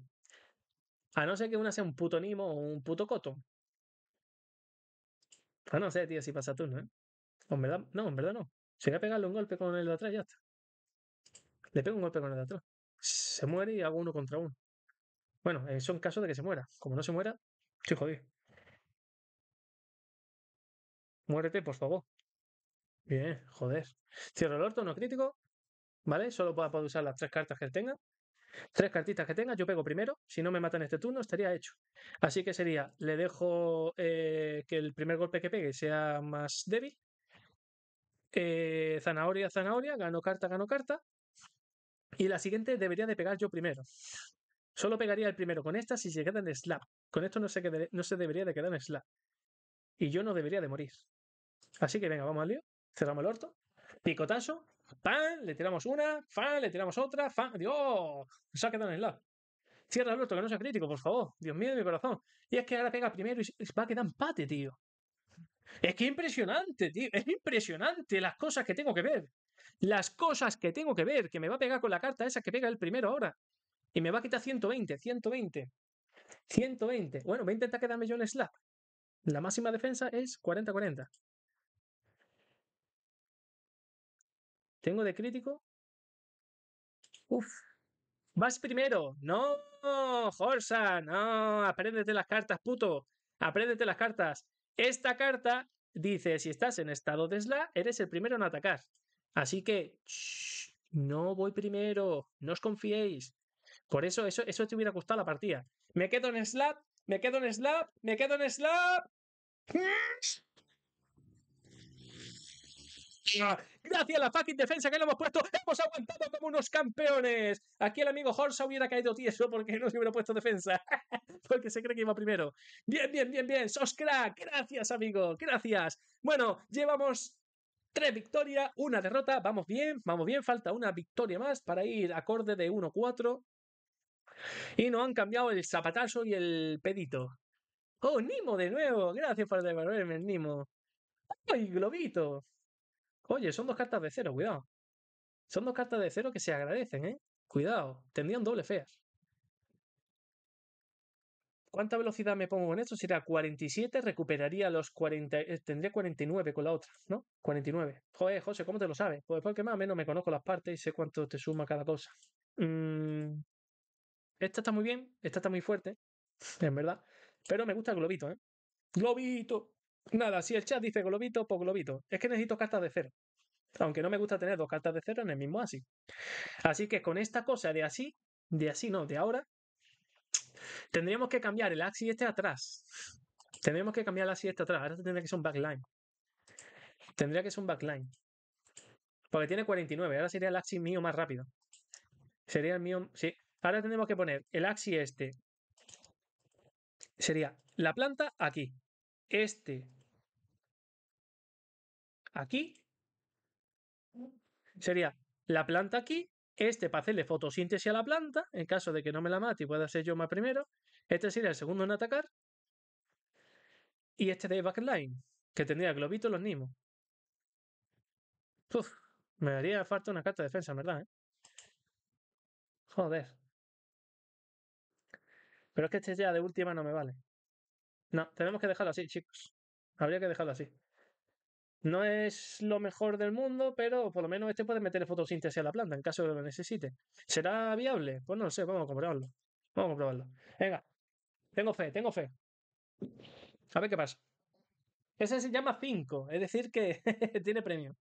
A no ser que una sea un puto Nimo o un puto Coto. A no sé, tío, si pasa tú, ¿no? ¿eh? En verdad, no, en verdad no. Si voy a pegarle un golpe con el de atrás, ya está. Le pego un golpe con el de atrás. Se muere y hago uno contra uno. Bueno, eso eh, en caso de que se muera. Como no se muera, estoy jodido. Muérete, por favor. Bien, joder. Cierro el orto, no crítico. ¿Vale? Solo puedo, usar las tres cartas que tenga. Tres cartitas que tenga, yo pego primero. Si no me matan este turno, estaría hecho. Así que sería, le dejo eh, que el primer golpe que pegue sea más débil. Eh, zanahoria, zanahoria, gano carta, gano carta. Y la siguiente debería de pegar yo primero. Solo pegaría el primero con esta si se queda en slap. Con esto no se, no se debería de quedar en slap. Y yo no debería de morir. Así que venga, vamos al lío. Cerramos el orto. Picotazo. Pan. Le tiramos una. ¡Fan! Le tiramos otra. ¡Fan! ¡Dios! Se ha quedado en slap. Cierra el orto, que no sea crítico, por favor. Dios mío de mi corazón. Y es que ahora pega primero y va a quedar empate, tío. Es que impresionante, tío. Es impresionante las cosas que tengo que ver las cosas que tengo que ver, que me va a pegar con la carta esa que pega el primero ahora. Y me va a quitar 120, 120, 120. Bueno, 20 a intentar yo en slap. La máxima defensa es 40-40. Tengo de crítico. Uf. Vas primero. No, Horsa. No. Apréndete las cartas, puto. Apréndete las cartas. Esta carta dice, si estás en estado de slap, eres el primero en atacar. Así que no voy primero, no os confiéis. Por eso, eso, eso te hubiera gustado la partida. Me quedo en slap, me quedo en slap, me quedo en slap. ¡Ah! Gracias a la fucking defensa que le hemos puesto, hemos aguantado como unos campeones. Aquí el amigo Horsa hubiera caído tieso porque no se hubiera puesto defensa. porque se cree que iba primero. Bien, bien, bien, bien. Sos crack. Gracias, amigo. Gracias. Bueno, llevamos Tres victorias, una derrota, vamos bien, vamos bien, falta una victoria más para ir acorde de 1-4. Y nos han cambiado el zapatazo y el pedito. ¡Oh, Nimo de nuevo! Gracias por devolverme el Nimo. ¡Ay, globito! Oye, son dos cartas de cero, cuidado. Son dos cartas de cero que se agradecen, ¿eh? Cuidado, tendrían doble feas. ¿Cuánta velocidad me pongo con esto? Será 47, recuperaría los 40, eh, tendría 49 con la otra, ¿no? 49. Joder, José, ¿cómo te lo sabes? Pues porque más o menos me conozco las partes y sé cuánto te suma cada cosa. Mm, esta está muy bien, esta está muy fuerte, en verdad. Pero me gusta el globito, ¿eh? Globito. Nada, si el chat dice globito, pues globito. Es que necesito cartas de cero. Aunque no me gusta tener dos cartas de cero en el mismo así. Así que con esta cosa de así, de así no, de ahora, Tendríamos que cambiar el axis este atrás. Tendríamos que cambiar el axis este atrás. Ahora tendría que ser un backline. Tendría que ser un backline. Porque tiene 49. Ahora sería el axis mío más rápido. Sería el mío. Sí. Ahora tendríamos que poner el axis este. Sería la planta aquí. Este. Aquí. Sería la planta aquí este para hacerle fotosíntesis a la planta, en caso de que no me la mate y pueda ser yo más primero. Este sería el segundo en atacar. Y este de backline, que tendría globito los nimos. me haría falta una carta de defensa, verdad, ¿eh? Joder. Pero es que este ya de última no me vale. No, tenemos que dejarlo así, chicos. Habría que dejarlo así. No es lo mejor del mundo, pero por lo menos este puede meter fotosíntesis a la planta en caso de que lo necesite. ¿Será viable? Pues no lo sé, vamos a comprobarlo. Vamos a comprobarlo. Venga, tengo fe, tengo fe. A ver qué pasa. Ese se llama 5, es decir que tiene premio.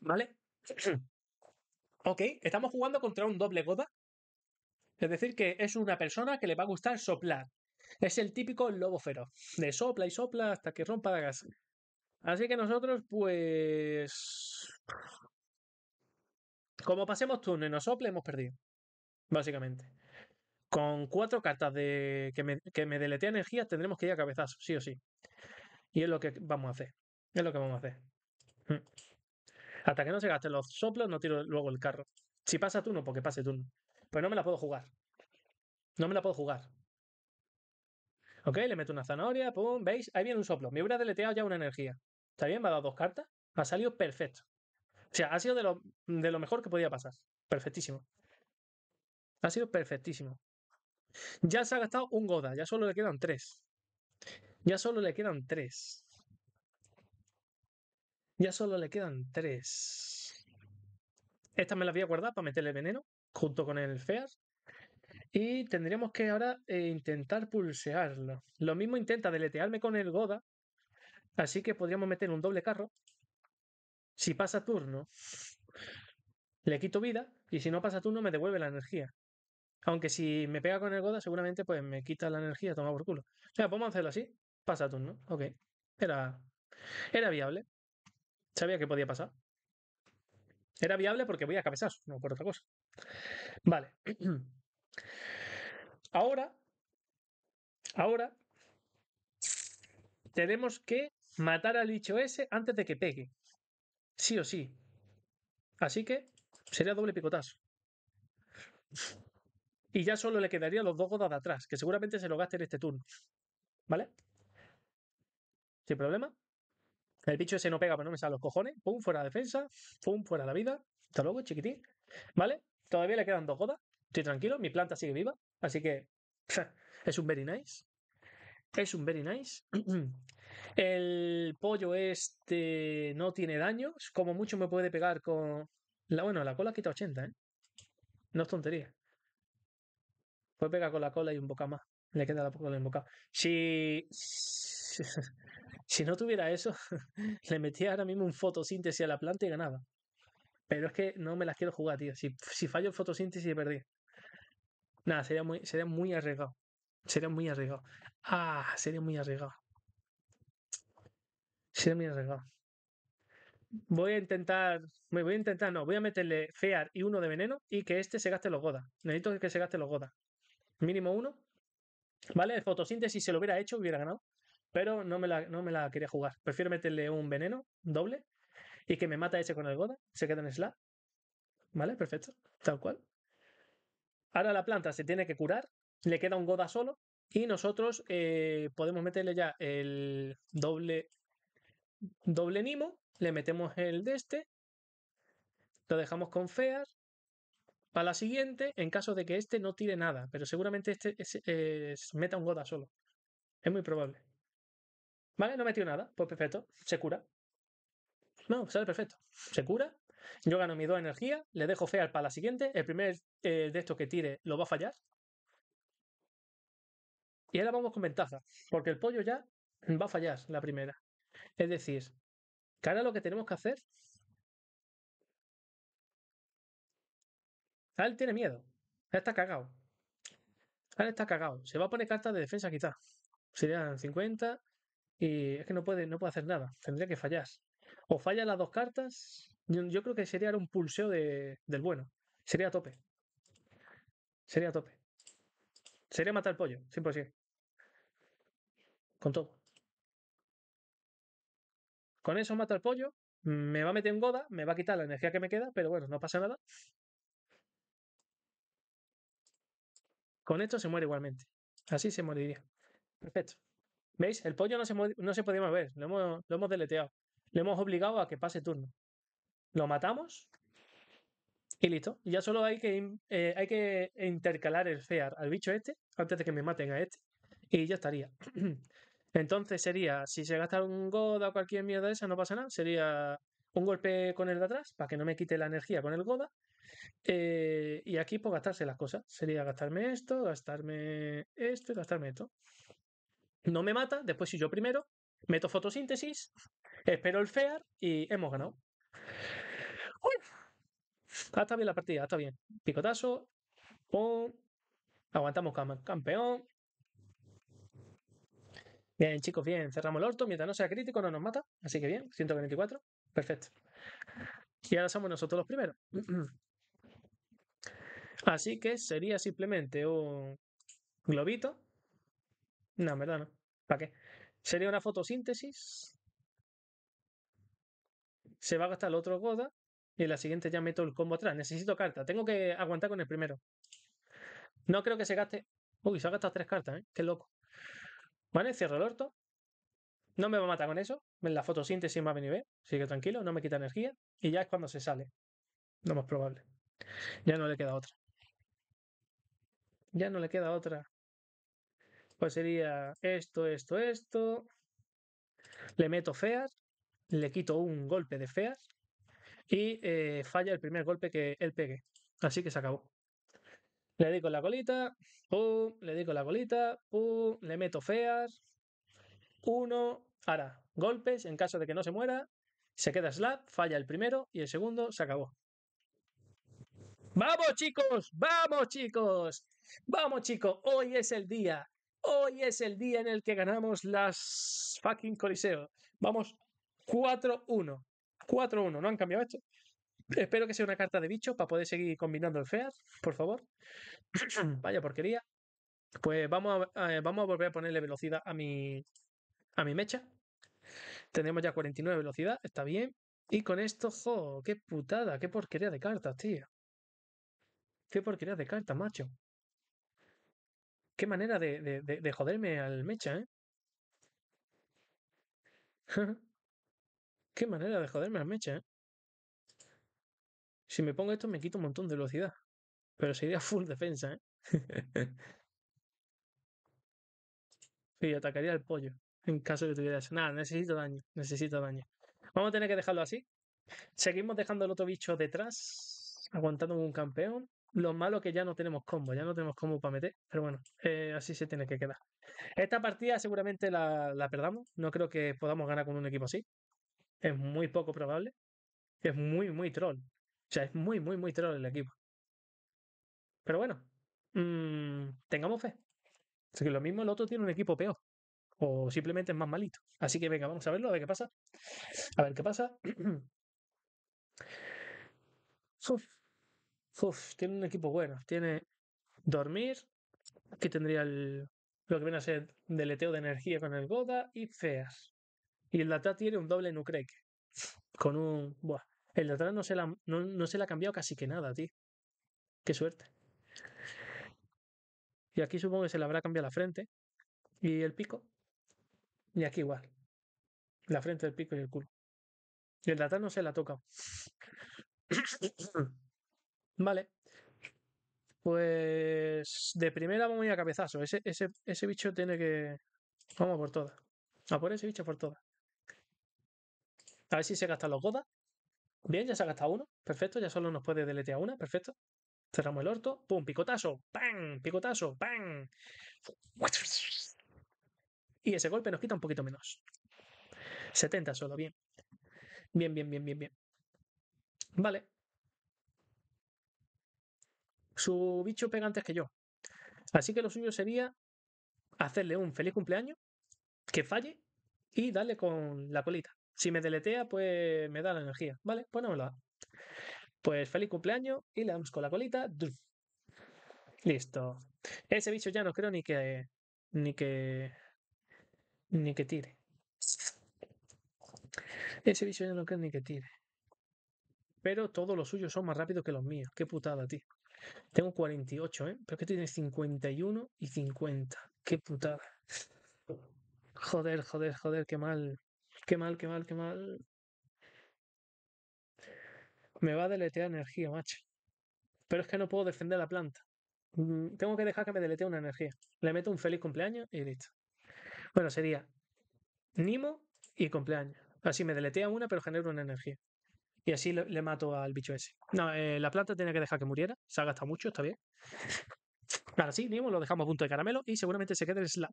¿Vale? ok, estamos jugando contra un doble goda. Es decir, que es una persona que le va a gustar soplar. Es el típico lobo feroz, de sopla y sopla hasta que rompa la gas. Así que nosotros, pues... Como pasemos turno y nos sople, hemos perdido. Básicamente. Con cuatro cartas de que me, que me energía, tendremos que ir a cabezazo, sí o sí. Y es lo que vamos a hacer. Es lo que vamos a hacer. Mm. Hasta que no se gasten los soplos, no tiro luego el carro. Si pasa turno, porque pase turno. Pero no me la puedo jugar. No me la puedo jugar. Ok, le meto una zanahoria, pum, ¿veis? Ahí viene un soplo. Me hubiera deleteado ya una energía. Está bien, me ha dado dos cartas. ha salido perfecto. O sea, ha sido de lo, de lo mejor que podía pasar. Perfectísimo. Ha sido perfectísimo. Ya se ha gastado un Goda, ya solo le quedan tres. Ya solo le quedan tres. Ya solo le quedan tres. Estas me las voy a guardar para meterle veneno junto con el FEAS y tendríamos que ahora eh, intentar pulsearlo. Lo mismo intenta deletearme con el Goda, así que podríamos meter un doble carro. Si pasa turno, le quito vida y si no pasa turno me devuelve la energía. Aunque si me pega con el Goda, seguramente pues me quita la energía, toma por culo. O sea, podemos hacerlo así. Pasa turno, ok. Era, era viable. Sabía que podía pasar. Era viable porque voy a cabezazo, no por otra cosa. Vale. Ahora, ahora, tenemos que matar al bicho ese antes de que pegue. Sí o sí. Así que sería doble picotazo. Y ya solo le quedaría los dos godas de atrás, que seguramente se lo gaste en este turno. ¿Vale? Sin problema. El bicho ese no pega, pero no me sale los cojones. Pum, fuera de defensa. Pum, fuera de la vida. Hasta luego, chiquitín. ¿Vale? Todavía le quedan dos godas. Estoy tranquilo, mi planta sigue viva. Así que es un very nice. Es un very nice. El pollo este no tiene daños. Como mucho me puede pegar con. La, bueno, la cola quita 80, ¿eh? No es tontería. Puede pegar con la cola y un boca más. Le queda la cola y un boca. Si. Si no tuviera eso, le metía ahora mismo un fotosíntesis a la planta y ganaba. Pero es que no me las quiero jugar, tío. Si, si fallo en fotosíntesis, perdí. Nada, sería muy, sería muy arriesgado. Sería muy arriesgado. Ah, sería muy arriesgado. Sería muy arriesgado. Voy a intentar. Me voy a intentar, no. Voy a meterle Fear y uno de veneno y que este se gaste los Goda. Necesito que se gaste los Goda. Mínimo uno. ¿Vale? El fotosíntesis se lo hubiera hecho, hubiera ganado. Pero no me la, no me la quería jugar. Prefiero meterle un veneno doble y que me mata ese con el Goda, se queda en sla ¿Vale? Perfecto. Tal cual. Ahora la planta se tiene que curar, le queda un Goda solo y nosotros eh, podemos meterle ya el doble, doble Nimo, le metemos el de este, lo dejamos con feas. Para la siguiente, en caso de que este no tire nada, pero seguramente este meta un Goda solo. Es muy probable. ¿Vale? No metió nada. Pues perfecto. Se cura. No, sale perfecto. Se cura. Yo gano mi 2 energía, le dejo feal para la siguiente. El primer eh, de estos que tire lo va a fallar. Y ahora vamos con ventaja, porque el pollo ya va a fallar la primera. Es decir, que ahora lo que tenemos que hacer. Ah, tiene miedo. está cagado. Él está cagado. Se va a poner cartas de defensa quizás. Serían 50. Y es que no puede, no puede hacer nada. Tendría que fallar o falla las dos cartas, yo, creo que sería un pulseo del bueno. Sería a tope. Sería a tope. Sería matar el pollo, 100%. Con todo. Con eso mata el pollo, me va a meter en Goda, me va a quitar la energía que me queda, pero bueno, no pasa nada. Con esto se muere igualmente. Así se moriría. Perfecto. ¿Veis? El pollo no se, no se podía mover, lo hemos, lo hemos deleteado. Le hemos obligado a que pase turno. Lo matamos y listo. ya solo hay que, eh, hay que intercalar el fear al bicho este antes de que me maten a este. Y ya estaría. Entonces sería, si se gasta un Goda o cualquier mierda de esa, no pasa nada. Sería un golpe con el de atrás para que no me quite la energía con el Goda. Eh, y aquí pues gastarse las cosas. Sería gastarme esto, gastarme esto y gastarme esto. No me mata, después si yo primero, meto fotosíntesis, espero el FEAR y hemos ganado. ¡Uy! Ah, está bien la partida, está bien. Picotazo, ¡pum! aguantamos campeón. Bien, chicos, bien, cerramos el orto. Mientras no sea crítico, no nos mata. Así que bien, 144. Perfecto. Y ahora somos nosotros los primeros. Así que sería simplemente un globito. No, en verdad no. ¿Para qué? Sería una fotosíntesis. Se va a gastar el otro Goda. Y en la siguiente ya meto el combo atrás. Necesito carta. Tengo que aguantar con el primero. No creo que se gaste. Uy, se ha gastado tres cartas, ¿eh? Qué loco. Vale, cierro el orto. No me va a matar con eso. La fotosíntesis me va a venir bien. Sigue tranquilo, no me quita energía. Y ya es cuando se sale. Lo más probable. Ya no le queda otra. Ya no le queda otra. Pues sería esto, esto, esto. Le meto feas, le quito un golpe de feas y eh, falla el primer golpe que él pegue. Así que se acabó. Le digo la colita, pum, le digo la colita, le meto feas. Uno, ahora, golpes en caso de que no se muera, se queda slap, falla el primero y el segundo se acabó. ¡Vamos, chicos! ¡Vamos, chicos! ¡Vamos, chicos! Hoy es el día. Hoy es el día en el que ganamos las fucking Coliseo. Vamos 4-1. 4-1, no han cambiado esto. Espero que sea una carta de bicho para poder seguir combinando el fear. por favor. Vaya porquería. Pues vamos a, eh, vamos a volver a ponerle velocidad a mi, a mi mecha. Tenemos ya 49 velocidad, está bien. Y con esto, jo, qué putada, qué porquería de cartas, tío. Qué porquería de cartas, macho. Qué manera de, joderme al mecha, ¿eh? Qué manera de joderme al mecha, ¿eh? Si me pongo esto me quito un montón de velocidad. Pero sería full defensa, ¿eh? Y atacaría al pollo. En caso de que tuvieras. Nada, necesito daño. Necesito daño. Vamos a tener que dejarlo así. Seguimos dejando el otro bicho detrás. Aguantando un campeón. Lo malo que ya no tenemos combo, ya no tenemos combo para meter, pero bueno, eh, así se tiene que quedar. Esta partida seguramente la, perdamos, no creo que podamos ganar con un equipo así. Es muy poco probable. Es muy, muy troll. O sea, es muy, muy, muy troll el equipo. Pero bueno, mm, tengamos fe. Así que lo mismo el otro tiene un equipo peor. O simplemente es más malito. Así que venga, vamos a verlo, a ver qué pasa. A ver qué pasa. tiene un equipo bueno. Tiene Dormir, que tendría el, lo que viene a ser deleteo de energía con el Goda, y Feas. Y el Data tiene un doble nucreque. Con un. Buah. El Data no se, la, no, se le ha cambiado casi que nada, tío. Qué suerte. Y aquí supongo que se le habrá cambiado la frente. Y el pico. Y aquí igual. La frente, el pico y el culo. Y el Data no se la toca. Vale. Pues de primera vamos a ir a cabezazo. Ese, ese, bicho tiene que. Vamos por todas. A por ese bicho por todas. A ver si se gastan los godas. Bien, ya se ha gastado uno. Perfecto, ya solo nos puede deletear una. Perfecto. Cerramos el orto. ¡Pum! Picotazo. ¡Pam! Picotazo. ¡Pam! Y ese golpe nos quita un poquito menos. 70 solo. Bien. Bien, bien, bien, bien, bien. Vale. Su bicho pega antes que yo. Así que lo suyo sería hacerle un feliz cumpleaños, que falle y darle con la colita. Si me deletea, pues me da la energía. Vale, pues no me lo da. Pues feliz cumpleaños y le damos con la colita. Listo. Ese bicho ya no creo ni que. ni que. ni que tire. Ese bicho ya no creo ni que tire. Pero todos los suyos son más rápidos que los míos. Qué putada, tío. Tengo 48, ¿eh? Pero es que tiene tienes 51 y 50. Qué putada. Joder, joder, joder, qué mal. Qué mal, qué mal, qué mal. Me va a deletear energía, macho. Pero es que no puedo defender la planta. Mm, tengo que dejar que me deletee una energía. Le meto un feliz cumpleaños y listo. Bueno, sería Nimo y cumpleaños. Así me deletea una, pero genero una energía. Y así le, mato al bicho ese. No, eh, la planta tenía que dejar que muriera. Se ha gastado mucho, está bien. Ahora sí, lo dejamos a punto de caramelo y seguramente se quede el slap.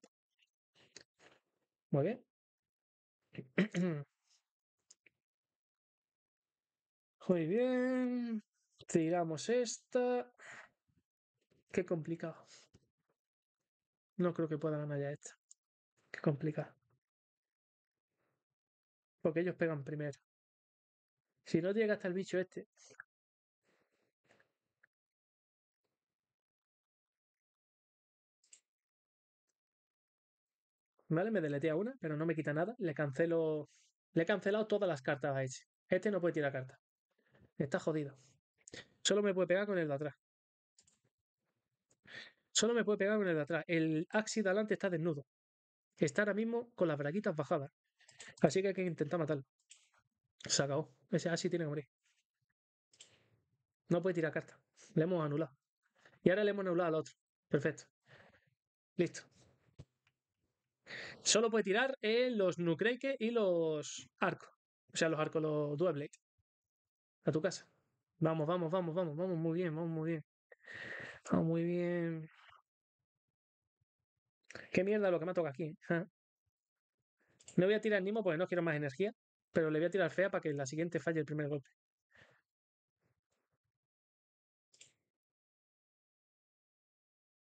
Muy bien. Muy bien. Tiramos esta. Qué complicado. No creo que pueda ganar ya esta. Qué complicado. Porque ellos pegan primero. Si no llega hasta el bicho este. ¿Vale? Me deletea una, pero no me quita nada. Le cancelo. Le he cancelado todas las cartas a este. Este no puede tirar carta. Está jodido. Solo me puede pegar con el de atrás. Solo me puede pegar con el de atrás. El Axi de adelante está desnudo. Está ahora mismo con las braguitas bajadas. Así que hay que intentar matarlo. Se acabó. Ese así tiene que morir. No puede tirar carta. Le hemos anulado. Y ahora le hemos anulado al otro. Perfecto. Listo. Solo puede tirar los Nukreike y los arcos. O sea, los arcos, los Dual A tu casa. Vamos, vamos, vamos, vamos, vamos muy bien, vamos muy bien. Vamos muy bien. Qué mierda lo que me toca aquí. me ¿eh? ah. No voy a tirar Nimo porque no quiero más energía. Pero le voy a tirar fea para que la siguiente falle el primer golpe.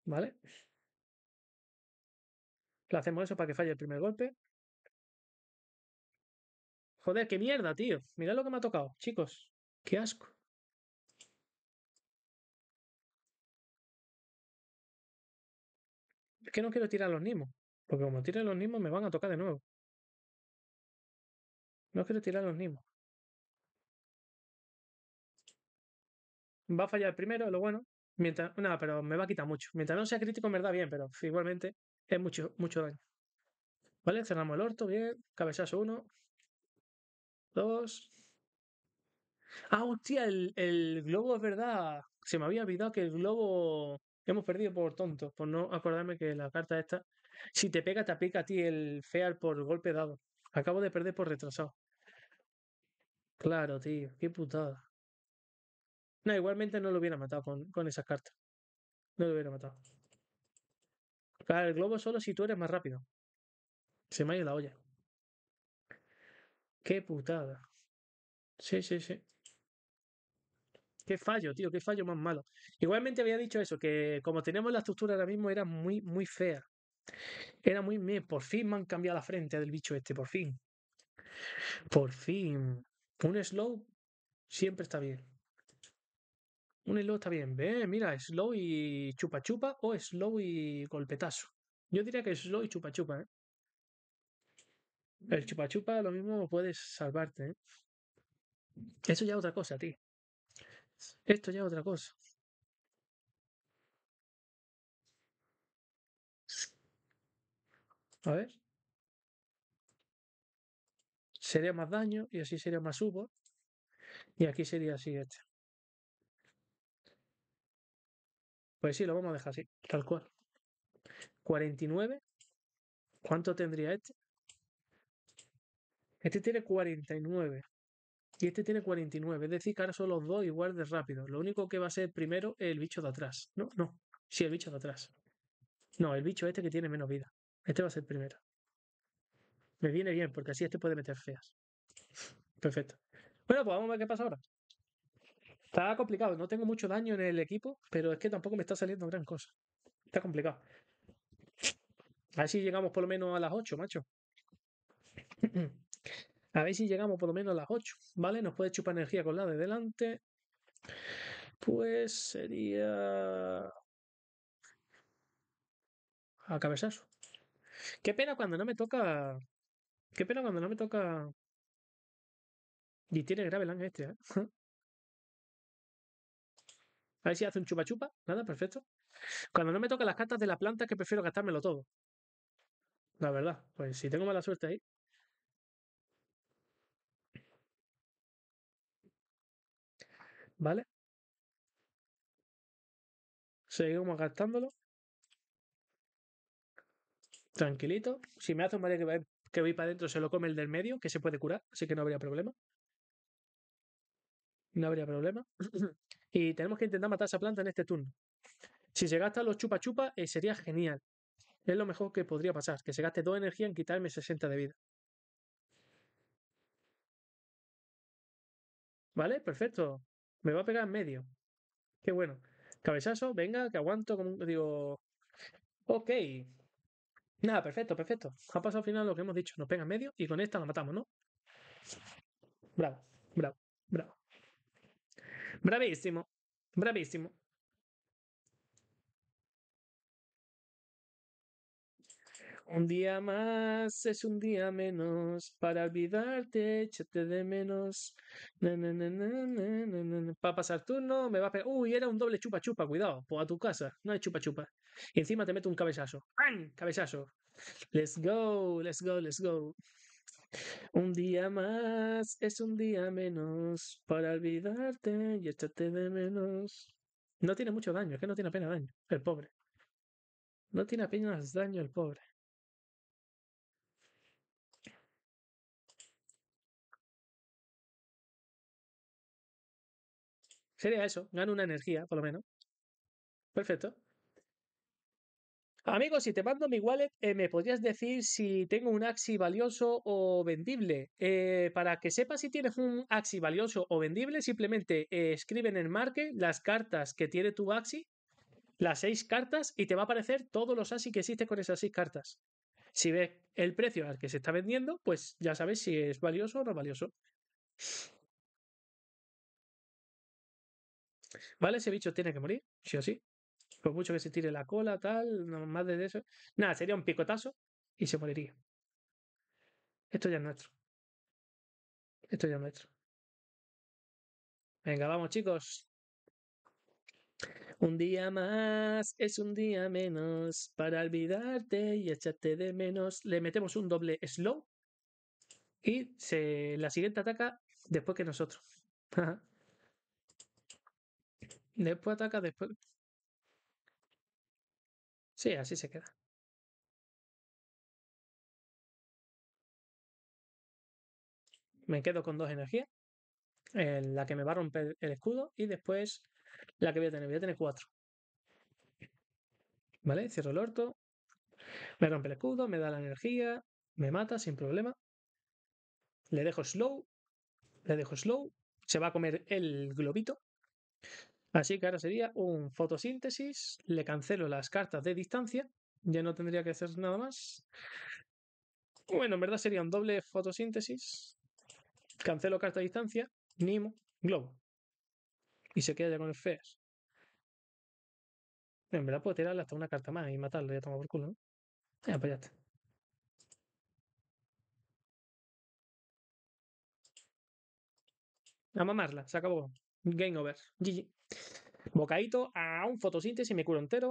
¿Vale? Le hacemos eso para que falle el primer golpe. Joder, qué mierda, tío. Mirad lo que me ha tocado, chicos. Qué asco. Es que no quiero tirar los nimos. Porque como tiren los nimos me van a tocar de nuevo. No quiero tirar los Nimos. Va a fallar primero, lo bueno. Mientras, nada, pero me va a quitar mucho. Mientras no sea crítico, me da bien, pero igualmente es mucho, mucho daño. Vale, cerramos el orto, bien. Cabezazo Uno. Dos. Ah, hostia, el, el globo es verdad. Se me había olvidado que el globo hemos perdido por tonto, por no acordarme que la carta esta, si te pega, te aplica a ti el feal por golpe dado. Acabo de perder por retrasado. Claro, tío, qué putada. No, igualmente no lo hubiera matado con, con esas cartas. No lo hubiera matado. Claro, el globo solo si tú eres más rápido. Se me ha ido la olla. Qué putada. Sí, sí, sí. Qué fallo, tío, qué fallo más malo. Igualmente había dicho eso, que como tenemos la estructura ahora mismo era muy, muy fea. Era muy... Por fin me han cambiado la frente del bicho este, por fin. Por fin. Un slow siempre está bien. Un slow está bien. Ve, mira, slow y chupa chupa o slow y golpetazo. Yo diría que slow y chupa chupa, ¿eh? El chupa chupa lo mismo puedes salvarte, ¿eh? Eso ya es otra cosa, tío. Esto ya es otra cosa. A ver sería más daño y así sería más subo Y aquí sería así este. Pues sí, lo vamos a dejar así, tal cual. 49. ¿Cuánto tendría este? Este tiene 49. Y este tiene 49. Es decir, que ahora son los dos igual de rápido. Lo único que va a ser primero es el bicho de atrás. No, no. Sí, el bicho de atrás. No, el bicho este que tiene menos vida. Este va a ser primero. Me viene bien, porque así este puede meter feas. Perfecto. Bueno, pues vamos a ver qué pasa ahora. Está complicado, no tengo mucho daño en el equipo, pero es que tampoco me está saliendo gran cosa. Está complicado. A ver si llegamos por lo menos a las 8, macho. A ver si llegamos por lo menos a las 8, ¿vale? Nos puede chupar energía con la de delante. Pues sería... A cabezazo. Qué pena cuando no me toca Qué pena cuando no me toca. Y tiene grave la este, ¿eh? A ver si hace un chupa chupa. Nada, perfecto. Cuando no me toca las cartas de las plantas, que prefiero gastármelo todo. La verdad, pues si tengo mala suerte ahí. ¿Vale? Seguimos gastándolo. Tranquilito. Si me hace un marido que que voy para adentro se lo come el del medio, que se puede curar, así que no habría problema. No habría problema. y tenemos que intentar matar a esa planta en este turno. Si se gasta los chupa chupa, eh, sería genial. Es lo mejor que podría pasar, que se gaste 2 energía en quitarme 60 de vida. Vale, perfecto. Me va a pegar en medio. Qué bueno. Cabezazo, venga, que aguanto. Como digo. Ok. Nada, perfecto, perfecto. Ha pasado al final lo que hemos dicho. Nos pega en medio y con esta la matamos, ¿no? Bravo, bravo, bravo. Bravísimo, bravísimo. Un día más es un día menos para olvidarte, échate de menos. para pasar turno, me va a pegar. Uy, era un doble chupa chupa, cuidado, pues a tu casa, no hay chupa chupa. Y encima te meto un cabezazo. Cabezazo. Let's go, let's go, let's go. Un día más es un día menos para olvidarte y échate de menos. No tiene mucho daño, es que no tiene apenas daño, el pobre. No tiene apenas daño el pobre. Sería eso, gano una energía, por lo menos. Perfecto. Amigos, si te mando mi wallet, eh, ¿me podrías decir si tengo un Axi valioso o vendible? Eh, para que sepas si tienes un Axi valioso o vendible, simplemente eh, escribe en el marque las cartas que tiene tu Axi, las seis cartas, y te va a aparecer todos los Axi que existen con esas seis cartas. Si ves el precio al que se está vendiendo, pues ya sabes si es valioso o no valioso. ¿Vale? Ese bicho tiene que morir, sí o sí. Por mucho que se tire la cola, tal, no, más de eso. Nada, sería un picotazo y se moriría. Esto ya es nuestro. Esto ya es nuestro. Venga, vamos chicos. Un día más es un día menos para olvidarte y echarte de menos. Le metemos un doble slow y se, la siguiente ataca después que nosotros. Después ataca, después. Sí, así se queda. Me quedo con dos energías. Eh, la que me va a romper el escudo y después la que voy a tener. Voy a tener cuatro. ¿Vale? Cierro el orto. Me rompe el escudo, me da la energía, me mata sin problema. Le dejo slow. Le dejo slow. Se va a comer el globito. Así que ahora sería un fotosíntesis, le cancelo las cartas de distancia, ya no tendría que hacer nada más. Bueno, en verdad sería un doble fotosíntesis, cancelo carta de distancia, Nimo, globo. Y se queda ya con el fe. En verdad puedo tirarle hasta una carta más y matarlo, ya toma por culo, ¿no? Ya, pues ya está. A mamarla, se acabó. Game over. GG. Bocadito a un fotosíntesis, me curo entero,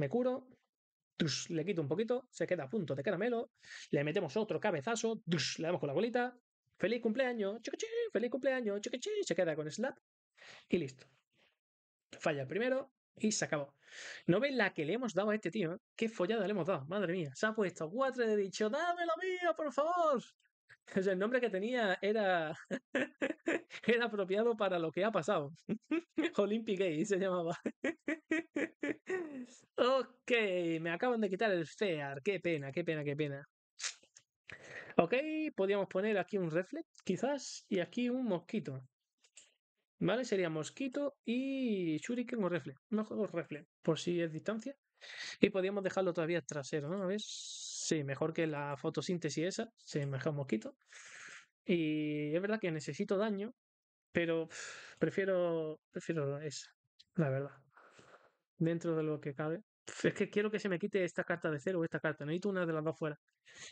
me curo, le quito un poquito, se queda a punto de caramelo, le metemos otro cabezazo, le damos con la bolita, feliz cumpleaños, feliz cumpleaños, se queda con slap y listo. Falla el primero y se acabó. ¿No ves la que le hemos dado a este tío? ¿Qué follada le hemos dado? Madre mía, se ha puesto cuatro de dicho, dame dámelo mío, por favor. el nombre que tenía era, era apropiado para lo que ha pasado. Olympic Gay se llamaba. ok, me acaban de quitar el FEAR. Qué pena, qué pena, qué pena. Ok, podríamos poner aquí un reflex, quizás, y aquí un mosquito. ¿Vale? Sería mosquito y shuriken o reflex. Mejor reflex, por si es distancia. Y podríamos dejarlo todavía trasero, ¿no? A ver. Sí, mejor que la fotosíntesis esa, sí, mejor mosquito. Y es verdad que necesito daño, pero prefiero, prefiero esa, la verdad. Dentro de lo que cabe. Es que quiero que se me quite esta carta de cero o esta carta. Necesito una de las dos fuera.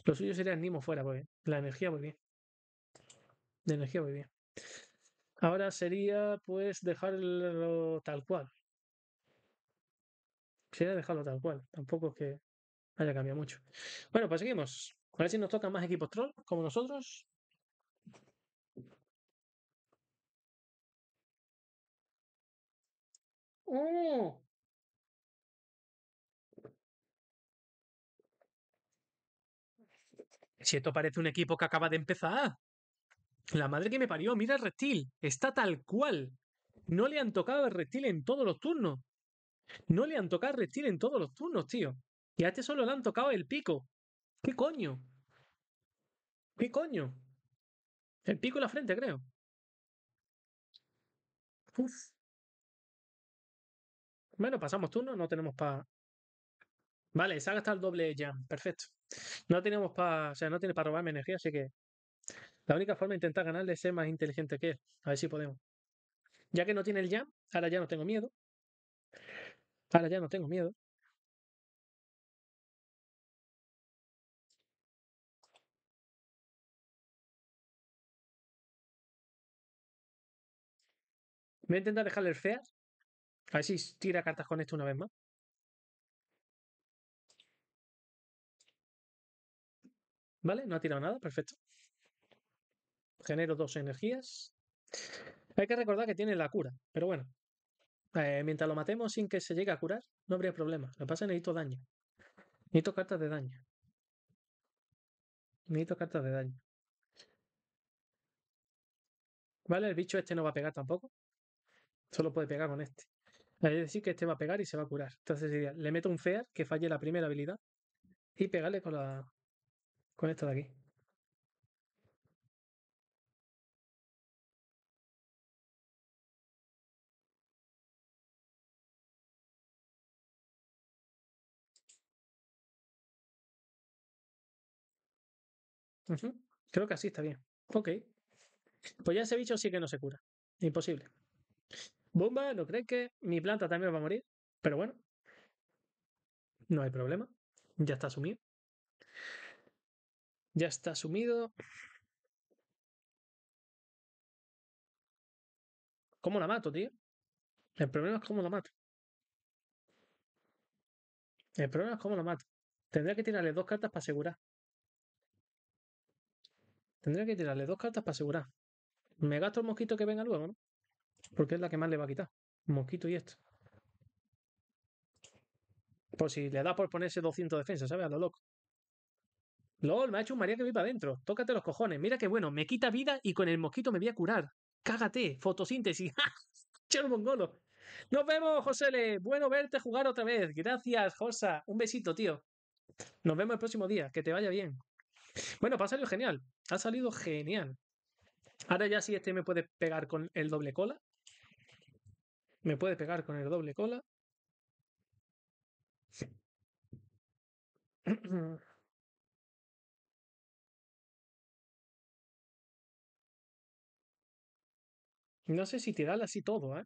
Lo suyo sería el Nimo fuera, porque la energía muy bien. De energía muy bien. Ahora sería pues dejarlo tal cual. Sería dejarlo tal cual. Tampoco es que haya cambiado mucho. Bueno, pues seguimos. A ver si nos tocan más equipos troll como nosotros. ¡Oh! Si esto parece un equipo que acaba de empezar. La madre que me parió, mira el reptil. Está tal cual. No le han tocado el reptil en todos los turnos. No le han tocado el reptil en todos los turnos, tío. Y a este solo le han tocado el pico. ¿Qué coño? ¿Qué coño? El pico la frente, creo. Bueno, pasamos turno, no tenemos para. Vale, se ha gastado el doble jam, perfecto. No tenemos para. O sea, no tiene para robarme energía, así que. La única forma de intentar ganarle es ser más inteligente que él. A ver si podemos. Ya que no tiene el jam, ahora ya no tengo miedo. Ahora ya no tengo miedo. Voy a intentar dejarle el FEAR. A ver si tira cartas con esto una vez más. Vale, no ha tirado nada, perfecto. Genero dos energías. Hay que recordar que tiene la cura, pero bueno. Eh, mientras lo matemos sin que se llegue a curar, no habría problema. Lo que pasa es que necesito daño. Necesito cartas de daño. Necesito cartas de daño. Vale, el bicho este no va a pegar tampoco. Solo puede pegar con este. que decir, que este va a pegar y se va a curar. Entonces le meto un Fear que falle la primera habilidad y pegarle con la. con esto de aquí. Creo que así está bien. Ok. Pues ya ese bicho sí que no se cura. Imposible. Bomba, ¿no creen que mi planta también va a morir? Pero bueno, no hay problema. Ya está asumido. Ya está asumido. ¿Cómo la mato, tío? El problema es cómo la mato. El problema es cómo la mato. Tendría que tirarle dos cartas para asegurar. Tendría que tirarle dos cartas para asegurar. Me gasto el mosquito que venga luego, ¿no? Porque es la que más le va a quitar. Mosquito y esto. Por si le da por ponerse 200 defensas, ¿sabes? A lo loco. LOL, me ha hecho un María que voy para adentro. Tócate los cojones. Mira qué bueno, me quita vida y con el mosquito me voy a curar. Cágate, fotosíntesis. Chelo mongolo. Nos vemos, le Bueno verte jugar otra vez. Gracias, Josa. Un besito, tío. Nos vemos el próximo día. Que te vaya bien. Bueno, pues ha salido genial. Ha salido genial. Ahora ya sí este me puede pegar con el doble cola. Me puede pegar con el doble cola. No sé si tirar así todo, ¿eh?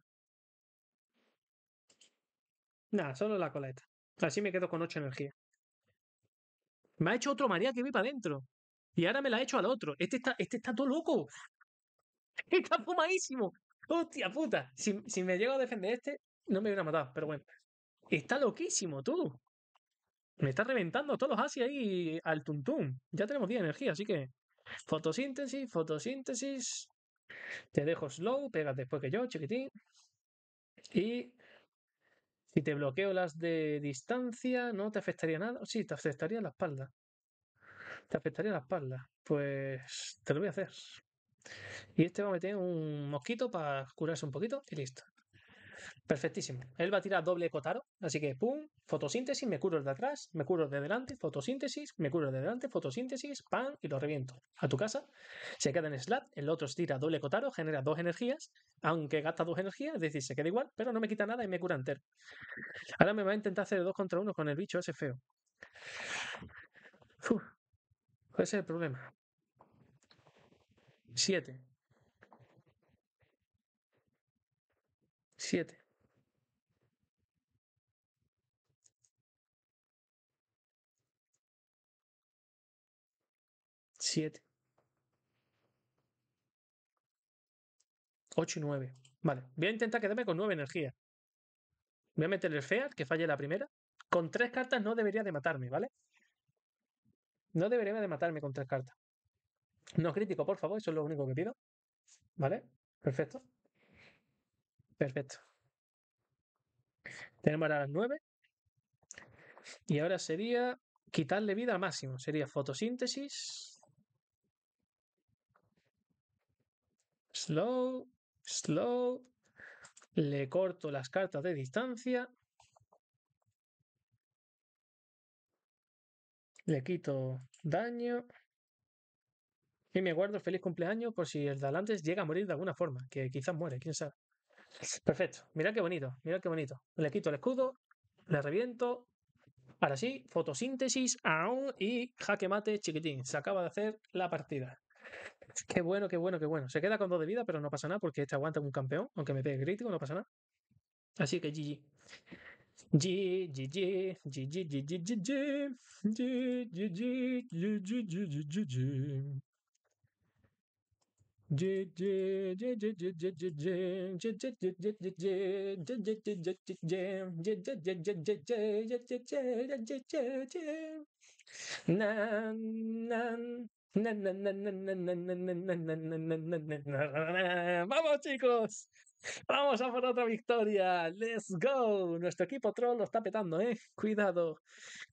Nada, solo la coleta. Así me quedo con 8 energía. Me ha hecho otro María que vi para adentro. Y ahora me la ha hecho al otro. Este está, este está todo loco. Está fumadísimo. ¡Hostia puta! Si, si me llego a defender este, no me hubiera matado, pero bueno. Está loquísimo, tú. Me está reventando todos los Asi ahí al tuntún. Ya tenemos 10 energía, así que. Fotosíntesis, fotosíntesis. Te dejo slow, pegas después que yo, chiquitín. Y. Si te bloqueo las de distancia, no te afectaría nada. Sí, te afectaría la espalda. Te afectaría la espalda. Pues te lo voy a hacer. Y este va a meter un mosquito para curarse un poquito y listo. Perfectísimo. Él va a tirar doble Cotaro, Así que, pum, fotosíntesis, me curo de atrás, me curo de delante, fotosíntesis, me curo de delante, fotosíntesis, pan y lo reviento. A tu casa. Se queda en Slat, el otro tira doble Cotaro, genera dos energías, aunque gasta dos energías, es decir, se queda igual, pero no me quita nada y me cura entero. Ahora me va a intentar hacer dos contra uno con el bicho ese feo. ese es el problema. Siete. Siete. Siete. Ocho y nueve. Vale, voy a intentar quedarme con nueve energías. Voy a meter el Fear, que falle la primera. Con tres cartas no debería de matarme, ¿vale? No debería de matarme con tres cartas. No crítico, por favor, eso es lo único que pido. ¿Vale? Perfecto. Perfecto. Tenemos ahora las 9. Y ahora sería quitarle vida al máximo. Sería fotosíntesis. Slow. Slow. Le corto las cartas de distancia. Le quito daño. Y me guardo feliz cumpleaños por si el de llega a morir de alguna forma, que quizás muere, quién sabe. Perfecto, mirad qué bonito, mirad qué bonito. Le quito el escudo, le reviento. Ahora sí, fotosíntesis, aún y jaque mate chiquitín. Se acaba de hacer la partida. Qué bueno, qué bueno, qué bueno. Se queda con dos de vida, pero no pasa nada porque este aguanta un campeón, aunque me pegue crítico, no pasa nada. Así que GG. GG, Vamos chicos, vamos a por otra victoria. Let's go. Nuestro equipo troll lo está petando, ¿eh? Cuidado,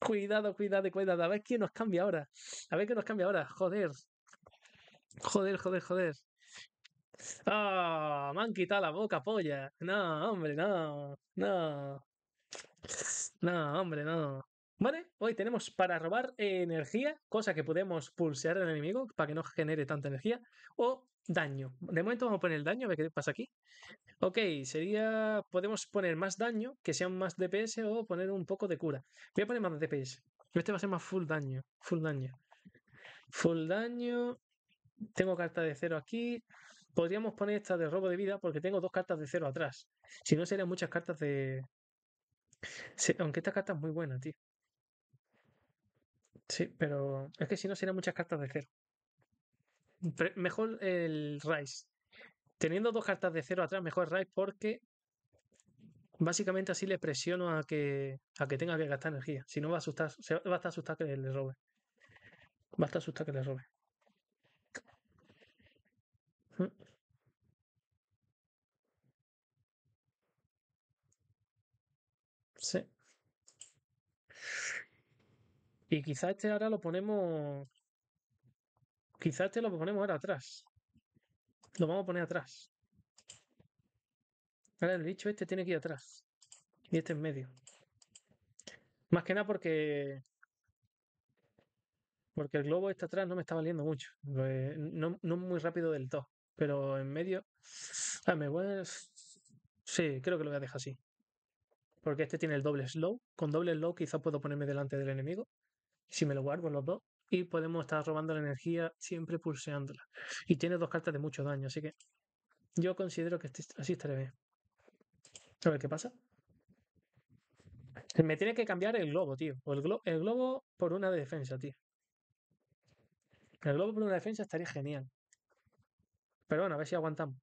cuidado, cuidado, cuidado. A ver quién nos cambia ahora. A ver qué nos cambia ahora. Joder. Joder, joder, joder. ¡Ah! me han quitado la boca, polla. No, hombre, no. No. No, hombre, no. Vale, hoy tenemos para robar energía, cosa que podemos pulsear al enemigo para que no genere tanta energía, o daño. De momento vamos a poner el daño, a ver qué pasa aquí. Ok, sería... Podemos poner más daño, que sean más DPS, o poner un poco de cura. Voy a poner más DPS. Este va a ser más full daño. Full daño. Full daño. Tengo carta de cero aquí. Podríamos poner esta de robo de vida porque tengo dos cartas de cero atrás. Si no, serían muchas cartas de. Aunque esta carta es muy buena, tío. Sí, pero es que si no, serían muchas cartas de cero. mejor el Rice. Teniendo dos cartas de cero atrás, mejor Rice porque básicamente así le presiono a que, a que tenga que gastar energía. Si no, va a asustar, va a estar asustado que le robe. Va a estar asustado que le robe. Y quizá este ahora lo ponemos. Quizás este lo ponemos ahora atrás. Lo vamos a poner atrás. Ahora el bicho este tiene que ir atrás. Y este en medio. Más que nada porque. Porque el globo este atrás no me está valiendo mucho. No, no muy rápido del todo. Pero en medio. Ah, me voy Sí, creo que lo voy a dejar así. Porque este tiene el doble slow. Con doble slow quizás puedo ponerme delante del enemigo si me lo guardo los dos, y podemos estar robando la energía siempre pulseándola. Y tiene dos cartas de mucho daño, así que yo considero que este, así estaré bien. A ver qué pasa. Me tiene que cambiar el globo, tío. O el, el globo por una de defensa, tío. El globo por una defensa estaría genial. Pero bueno, a ver si aguantamos.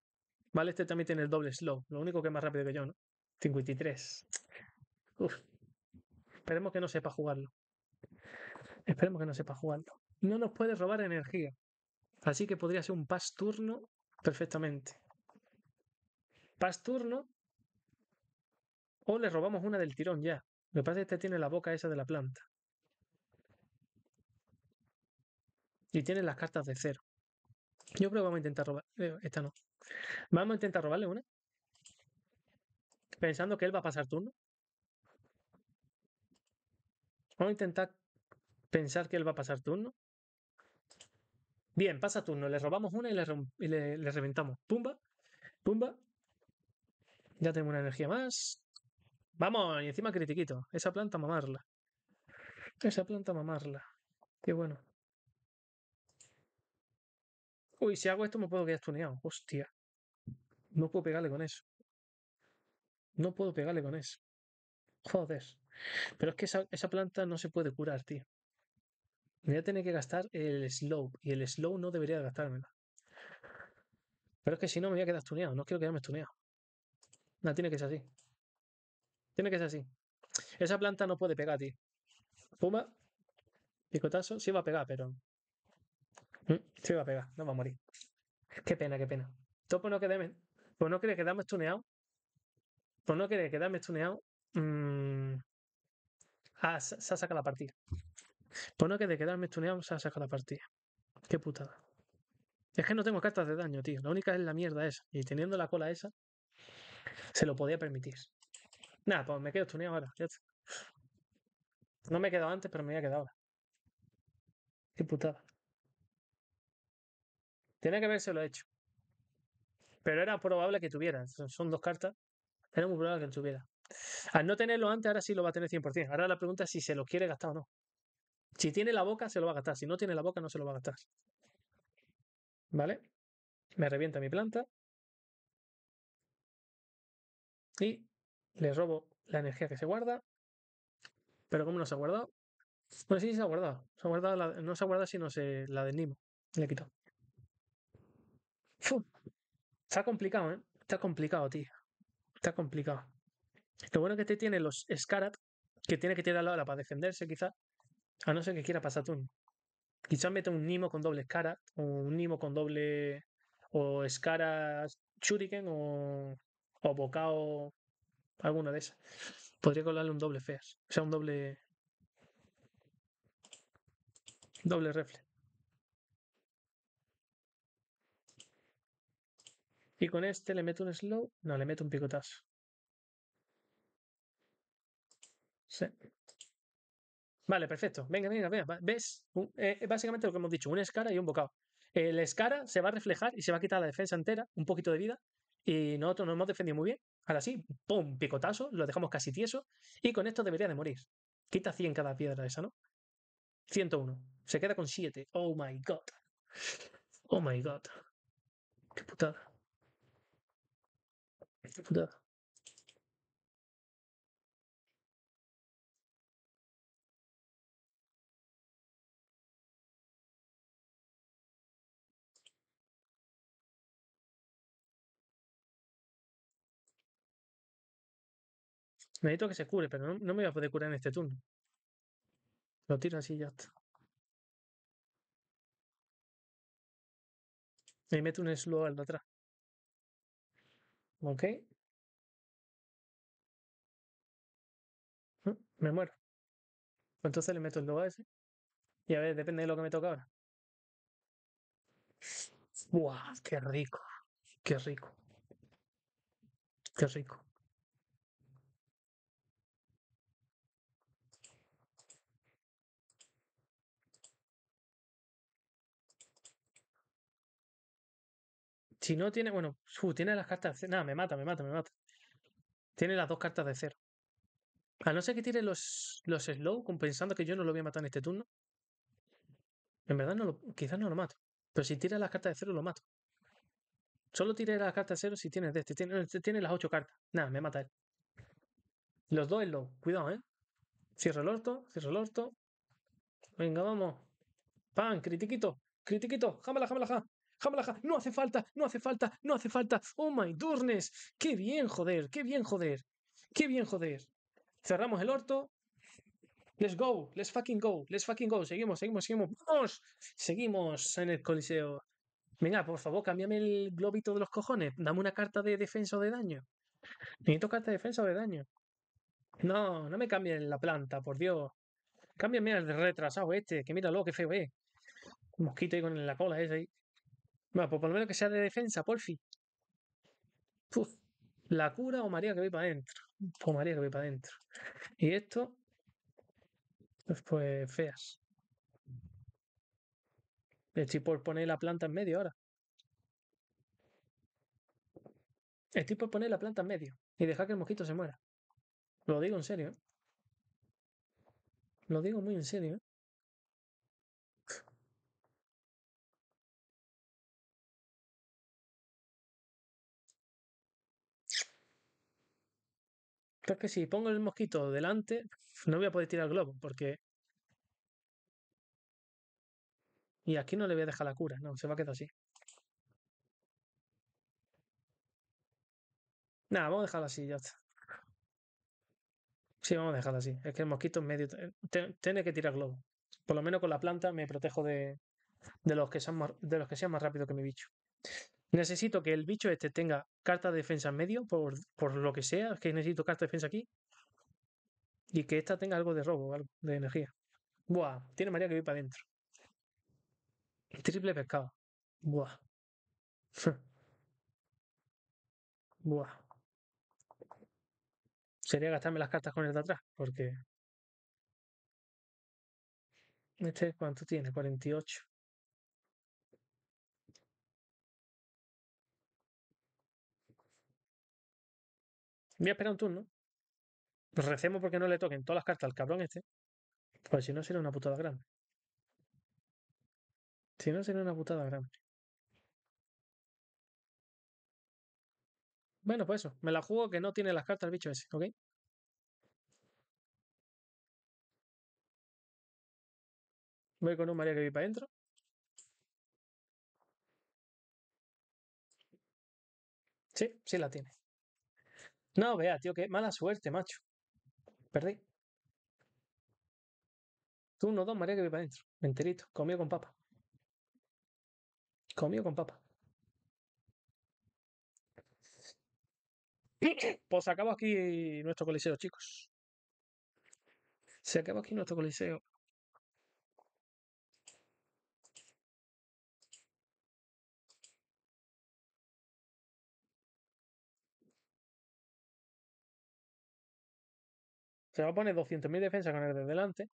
Vale, este también tiene el doble slow. Lo único que es más rápido que yo, ¿no? 53. Uf. Esperemos que no sepa jugarlo. Esperemos que no sepa jugarlo. No nos puede robar energía. Así que podría ser un pas turno perfectamente. Pas turno. O le robamos una del tirón ya. Me parece que este tiene la boca esa de la planta. Y tiene las cartas de cero. Yo creo que vamos a intentar robar. Eh, esta no. Vamos a intentar robarle una. Pensando que él va a pasar turno. Vamos a intentar Pensar que él va a pasar turno. Bien, pasa turno. Le robamos una y le, reventamos. Pumba. Pumba. Ya tengo una energía más. Vamos, y encima critiquito. Esa planta mamarla. Esa planta mamarla. Qué bueno. Uy, si hago esto me puedo quedar tuneado. Hostia. No puedo pegarle con eso. No puedo pegarle con eso. Joder. Pero es que esa planta no se puede curar, tío. Me voy a tener que gastar el slow. Y el slow no debería gastármelo. Pero es que si no me voy a quedar tuneado. No quiero quedarme tuneado. No, tiene que ser así. Tiene que ser así. Esa planta no puede pegar, tío. Puma. Picotazo. Sí va a pegar, pero... Mm, sí va a pegar. No va a morir. Qué pena, qué pena. topo no quedarme... pues no querer pues quedarme stuneado Por pues no querer quedarme estuneado mm, Ah, se ha sacado la partida. Por pues no que de quedarme estuneado vamos a sacar la partida. Qué putada. Es que no tengo cartas de daño, tío. La única es la mierda esa. Y teniendo la cola esa, se lo podía permitir. Nada, pues me quedo estuneado ahora. No me he quedado antes, pero me voy quedado ahora. Qué putada. Tiene que haberse lo hecho. Pero era probable que tuviera. Son dos cartas. Era muy probable que tuviera. Al no tenerlo antes, ahora sí lo va a tener 100%. Ahora la pregunta es si se lo quiere gastar o no. Si tiene la boca, se lo va a gastar. Si no tiene la boca, no se lo va a gastar. ¿Vale? Me revienta mi planta. Y le robo la energía que se guarda. Pero ¿cómo no se ha guardado? Bueno, pues sí, se ha guardado. Se ha guardado no se ha guardado sino se, la desnimo. Le quito. Está complicado, ¿eh? Está complicado, tío. Está complicado. Lo bueno que te tiene los Scarat, que tiene que tirar la ola para defenderse, quizá. A no ser que quiera pasar tú Quizás mete un Nimo con doble escara, o un Nimo con doble. o escara Shuriken, o. o Bocao. alguna de esas. Podría colarle un doble Feas. O sea, un doble. doble refle. Y con este le meto un slow. No, le meto un picotazo. Sí. Vale, perfecto. Venga, venga, venga. ¿Ves? Eh, eh, básicamente lo que hemos dicho, un escara y un bocado. El escara se va a reflejar y se va a quitar la defensa entera, un poquito de vida, y nosotros nos hemos defendido muy bien. Ahora sí, ¡pum! Picotazo, lo dejamos casi tieso, y con esto debería de morir. Quita 100 cada piedra esa, ¿no? 101. Se queda con 7. Oh my god. Oh my god. Qué putada. Qué putada. Necesito que se cure, pero no, me voy a poder curar en este turno. Lo tiro así y ya está. Y meto un slow al de atrás. Ok. Mm, me muero. Pues entonces le meto el slow a ese. Y a ver, depende de lo que me toca ahora. ¡Buah! ¡Qué rico! ¡Qué rico! ¡Qué rico! Si no tiene, bueno, uh, tiene las cartas de Nada, me mata, me mata, me mata. Tiene las dos cartas de cero. A no ser que tire los, los slow, pensando que yo no lo voy a matar en este turno. En verdad, no quizás no lo mato. Pero si tira las cartas de cero, lo mato. Solo tire las cartas de cero si tienes de este. Tiene, este tiene las ocho cartas. Nada, me mata él. Los dos slow. Cuidado, ¿eh? Cierro el orto, cierro el orto. Venga, vamos. Pan, critiquito, critiquito. Jámala, jamela, jamela jamalaja, no hace falta, no hace falta, no hace falta. Oh my Durnes, qué bien joder, qué bien joder, qué bien joder. Cerramos el orto. Let's go, let's fucking go, let's fucking go. Seguimos, seguimos, seguimos. Vamos, seguimos en el coliseo. Venga, por favor, cámbiame el globito de los cojones. Dame una carta de defensa o de daño. Necesito carta de defensa o de daño. No, no me cambien la planta, por Dios. Cámbiame el retrasado este, que mira míralo, qué feo es. Un mosquito ahí con la cola ese bueno, pues por lo menos que sea de defensa, porfi. fin. La cura o María que voy para adentro. O María que voy para adentro. Y esto, pues, pues feas. Estoy por poner la planta en medio ahora. Estoy por poner la planta en medio y dejar que el mosquito se muera. Lo digo en serio. ¿eh? Lo digo muy en serio. ¿eh? es que si pongo el mosquito delante, no voy a poder tirar globo, porque. Y aquí no le voy a dejar la cura, no, se va a quedar así. Nada, vamos a dejarla así, ya está. Sí, vamos a dejarla así. Es que el mosquito en medio. Tiene que tirar globo. Por lo menos con la planta me protejo de, los, que sean más, de los que sean más rápido que mi bicho. Necesito que el bicho este tenga carta de defensa en medio, por, por lo que sea, es que necesito carta de defensa aquí. Y que esta tenga algo de robo, algo de energía. Buah, tiene María que ir para adentro. Triple pescado. Buah. Buah. Sería gastarme las cartas con el de atrás, porque. Este, ¿cuánto tiene? 48. Voy a esperar un turno. Pues recemos porque no le toquen todas las cartas al cabrón este. Pues si no, será una putada grande. Si no, será una putada grande. Bueno, pues eso. Me la juego que no tiene las cartas el bicho ese, ¿ok? Voy con un María que vi para adentro. Sí, sí la tiene. No, vea, tío, qué mala suerte, macho. Perdí. Tú no dos, María, que voy para adentro. Enterito. Comió con papa. Comió con papa. Pues acabo aquí nuestro coliseo, chicos. Se acaba aquí nuestro coliseo. Se va a poner 200.000 defensa con el de delante.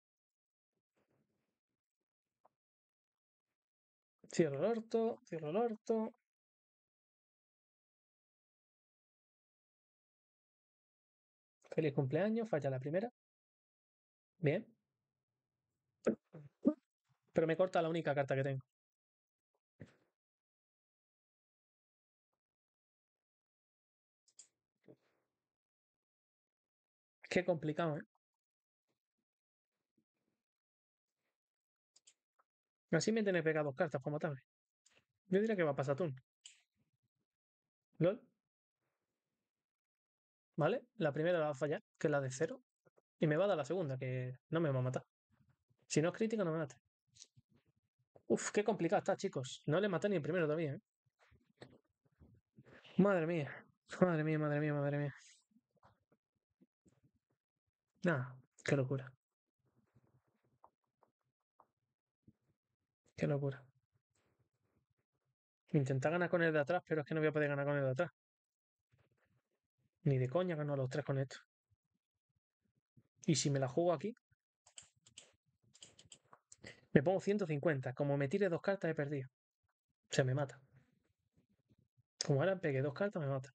Cierro el orto, cierro el orto. Feliz cumpleaños, falla la primera. Bien. Pero me corta la única carta que tengo. Qué complicado, ¿eh? Así me tiene pegado dos cartas como tal. Yo diría que va a pasar tú. ¿Lol? ¿Vale? La primera la va a fallar, que es la de cero. Y me va a dar la segunda, que no me va a matar. Si no es crítica, no me mata. Uf, qué complicado está, chicos. No le maté ni el primero todavía, ¿eh? Madre mía. Madre mía, madre mía, madre mía. Nada, ah, qué locura. Qué locura. Intentar ganar con el de atrás, pero es que no voy a poder ganar con el de atrás. Ni de coña gano a los tres con esto. Y si me la juego aquí, me pongo 150. Como me tire dos cartas, he perdido. Se me mata. Como ahora pegué dos cartas, me mata.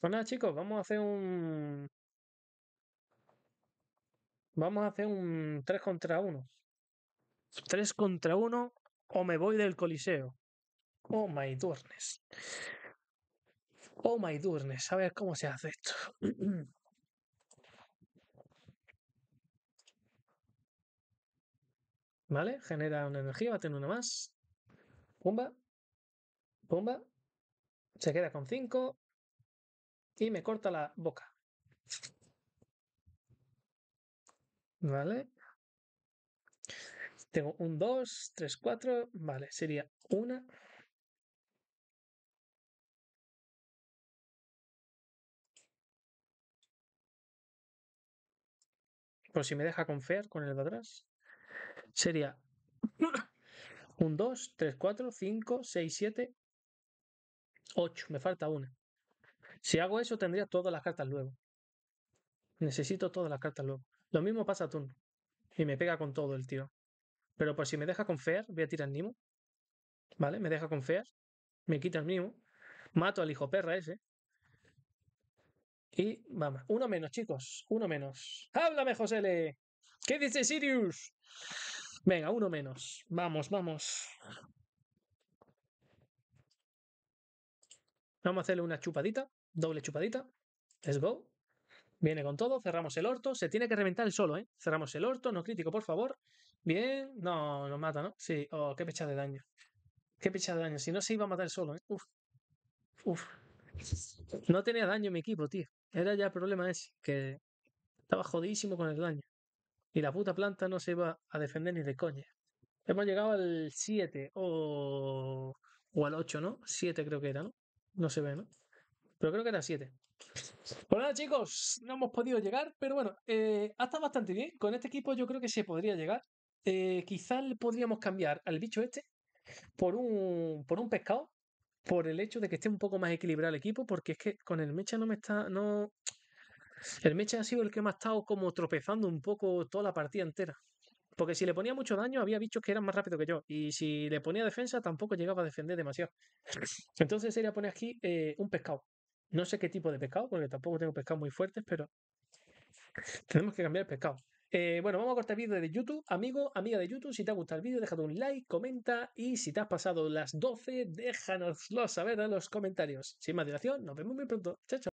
Pues nada, chicos, vamos a hacer un. Vamos a hacer un 3 contra 1. 3 contra 1 o me voy del coliseo. Oh my durnes. Oh my durnes. A ver cómo se hace esto. ¿Vale? Genera una energía, va a tener una más. Pumba. Pumba. Se queda con 5 y me corta la boca. ¿Vale? Tengo un 2, 3, 4. Vale, sería una. por si me deja confiar con el de atrás, sería un 2, 3, 4, 5, 6, 7, 8. Me falta una. Si hago eso, tendría todas las cartas luego. Necesito todas las cartas luego. Lo mismo pasa a Tun. Y me pega con todo el tío. Pero por si me deja con Fear, voy a tirar Nimo. ¿Vale? Me deja con Fear. Me quita el Nimo. Mato al hijo perra ese. Y vamos. Uno menos, chicos. Uno menos. ¡Háblame, José L! ¿Qué dice Sirius? Venga, uno menos. Vamos, vamos. Vamos a hacerle una chupadita doble chupadita, let's go. Viene con todo, cerramos el orto, se tiene que reventar el solo, ¿eh? Cerramos el orto, no crítico, por favor. Bien, no, nos mata, ¿no? Sí, oh, qué pecha de daño. Qué pecha de daño, si no se iba a matar solo, ¿eh? Uf, uf. No tenía daño mi equipo, tío. Era ya el problema ese, que estaba jodidísimo con el daño. Y la puta planta no se iba a defender ni de coña. Hemos llegado al 7 o, o al 8, ¿no? 7 creo que era, ¿no? No se ve, ¿no? Pero creo que era 7. Pues nada, chicos, no hemos podido llegar, pero bueno, eh, ha estado bastante bien. Con este equipo yo creo que se podría llegar. Eh, quizás le podríamos cambiar al bicho este por un, por un pescado, por el hecho de que esté un poco más equilibrado el equipo, porque es que con el mecha no me está. No... El mecha ha sido el que me ha estado como tropezando un poco toda la partida entera. Porque si le ponía mucho daño, había bichos que eran más rápidos que yo. Y si le ponía defensa, tampoco llegaba a defender demasiado. Entonces sería poner aquí eh, un pescado. No sé qué tipo de pescado, porque tampoco tengo pescado muy fuertes, pero tenemos que cambiar el pescado. Eh, bueno, vamos a cortar el vídeo de YouTube. Amigo, amiga de YouTube, si te ha gustado el vídeo, déjate un like, comenta y si te has pasado las 12, déjanoslo saber en los comentarios. Sin más dilación, nos vemos muy pronto. Chao, chao.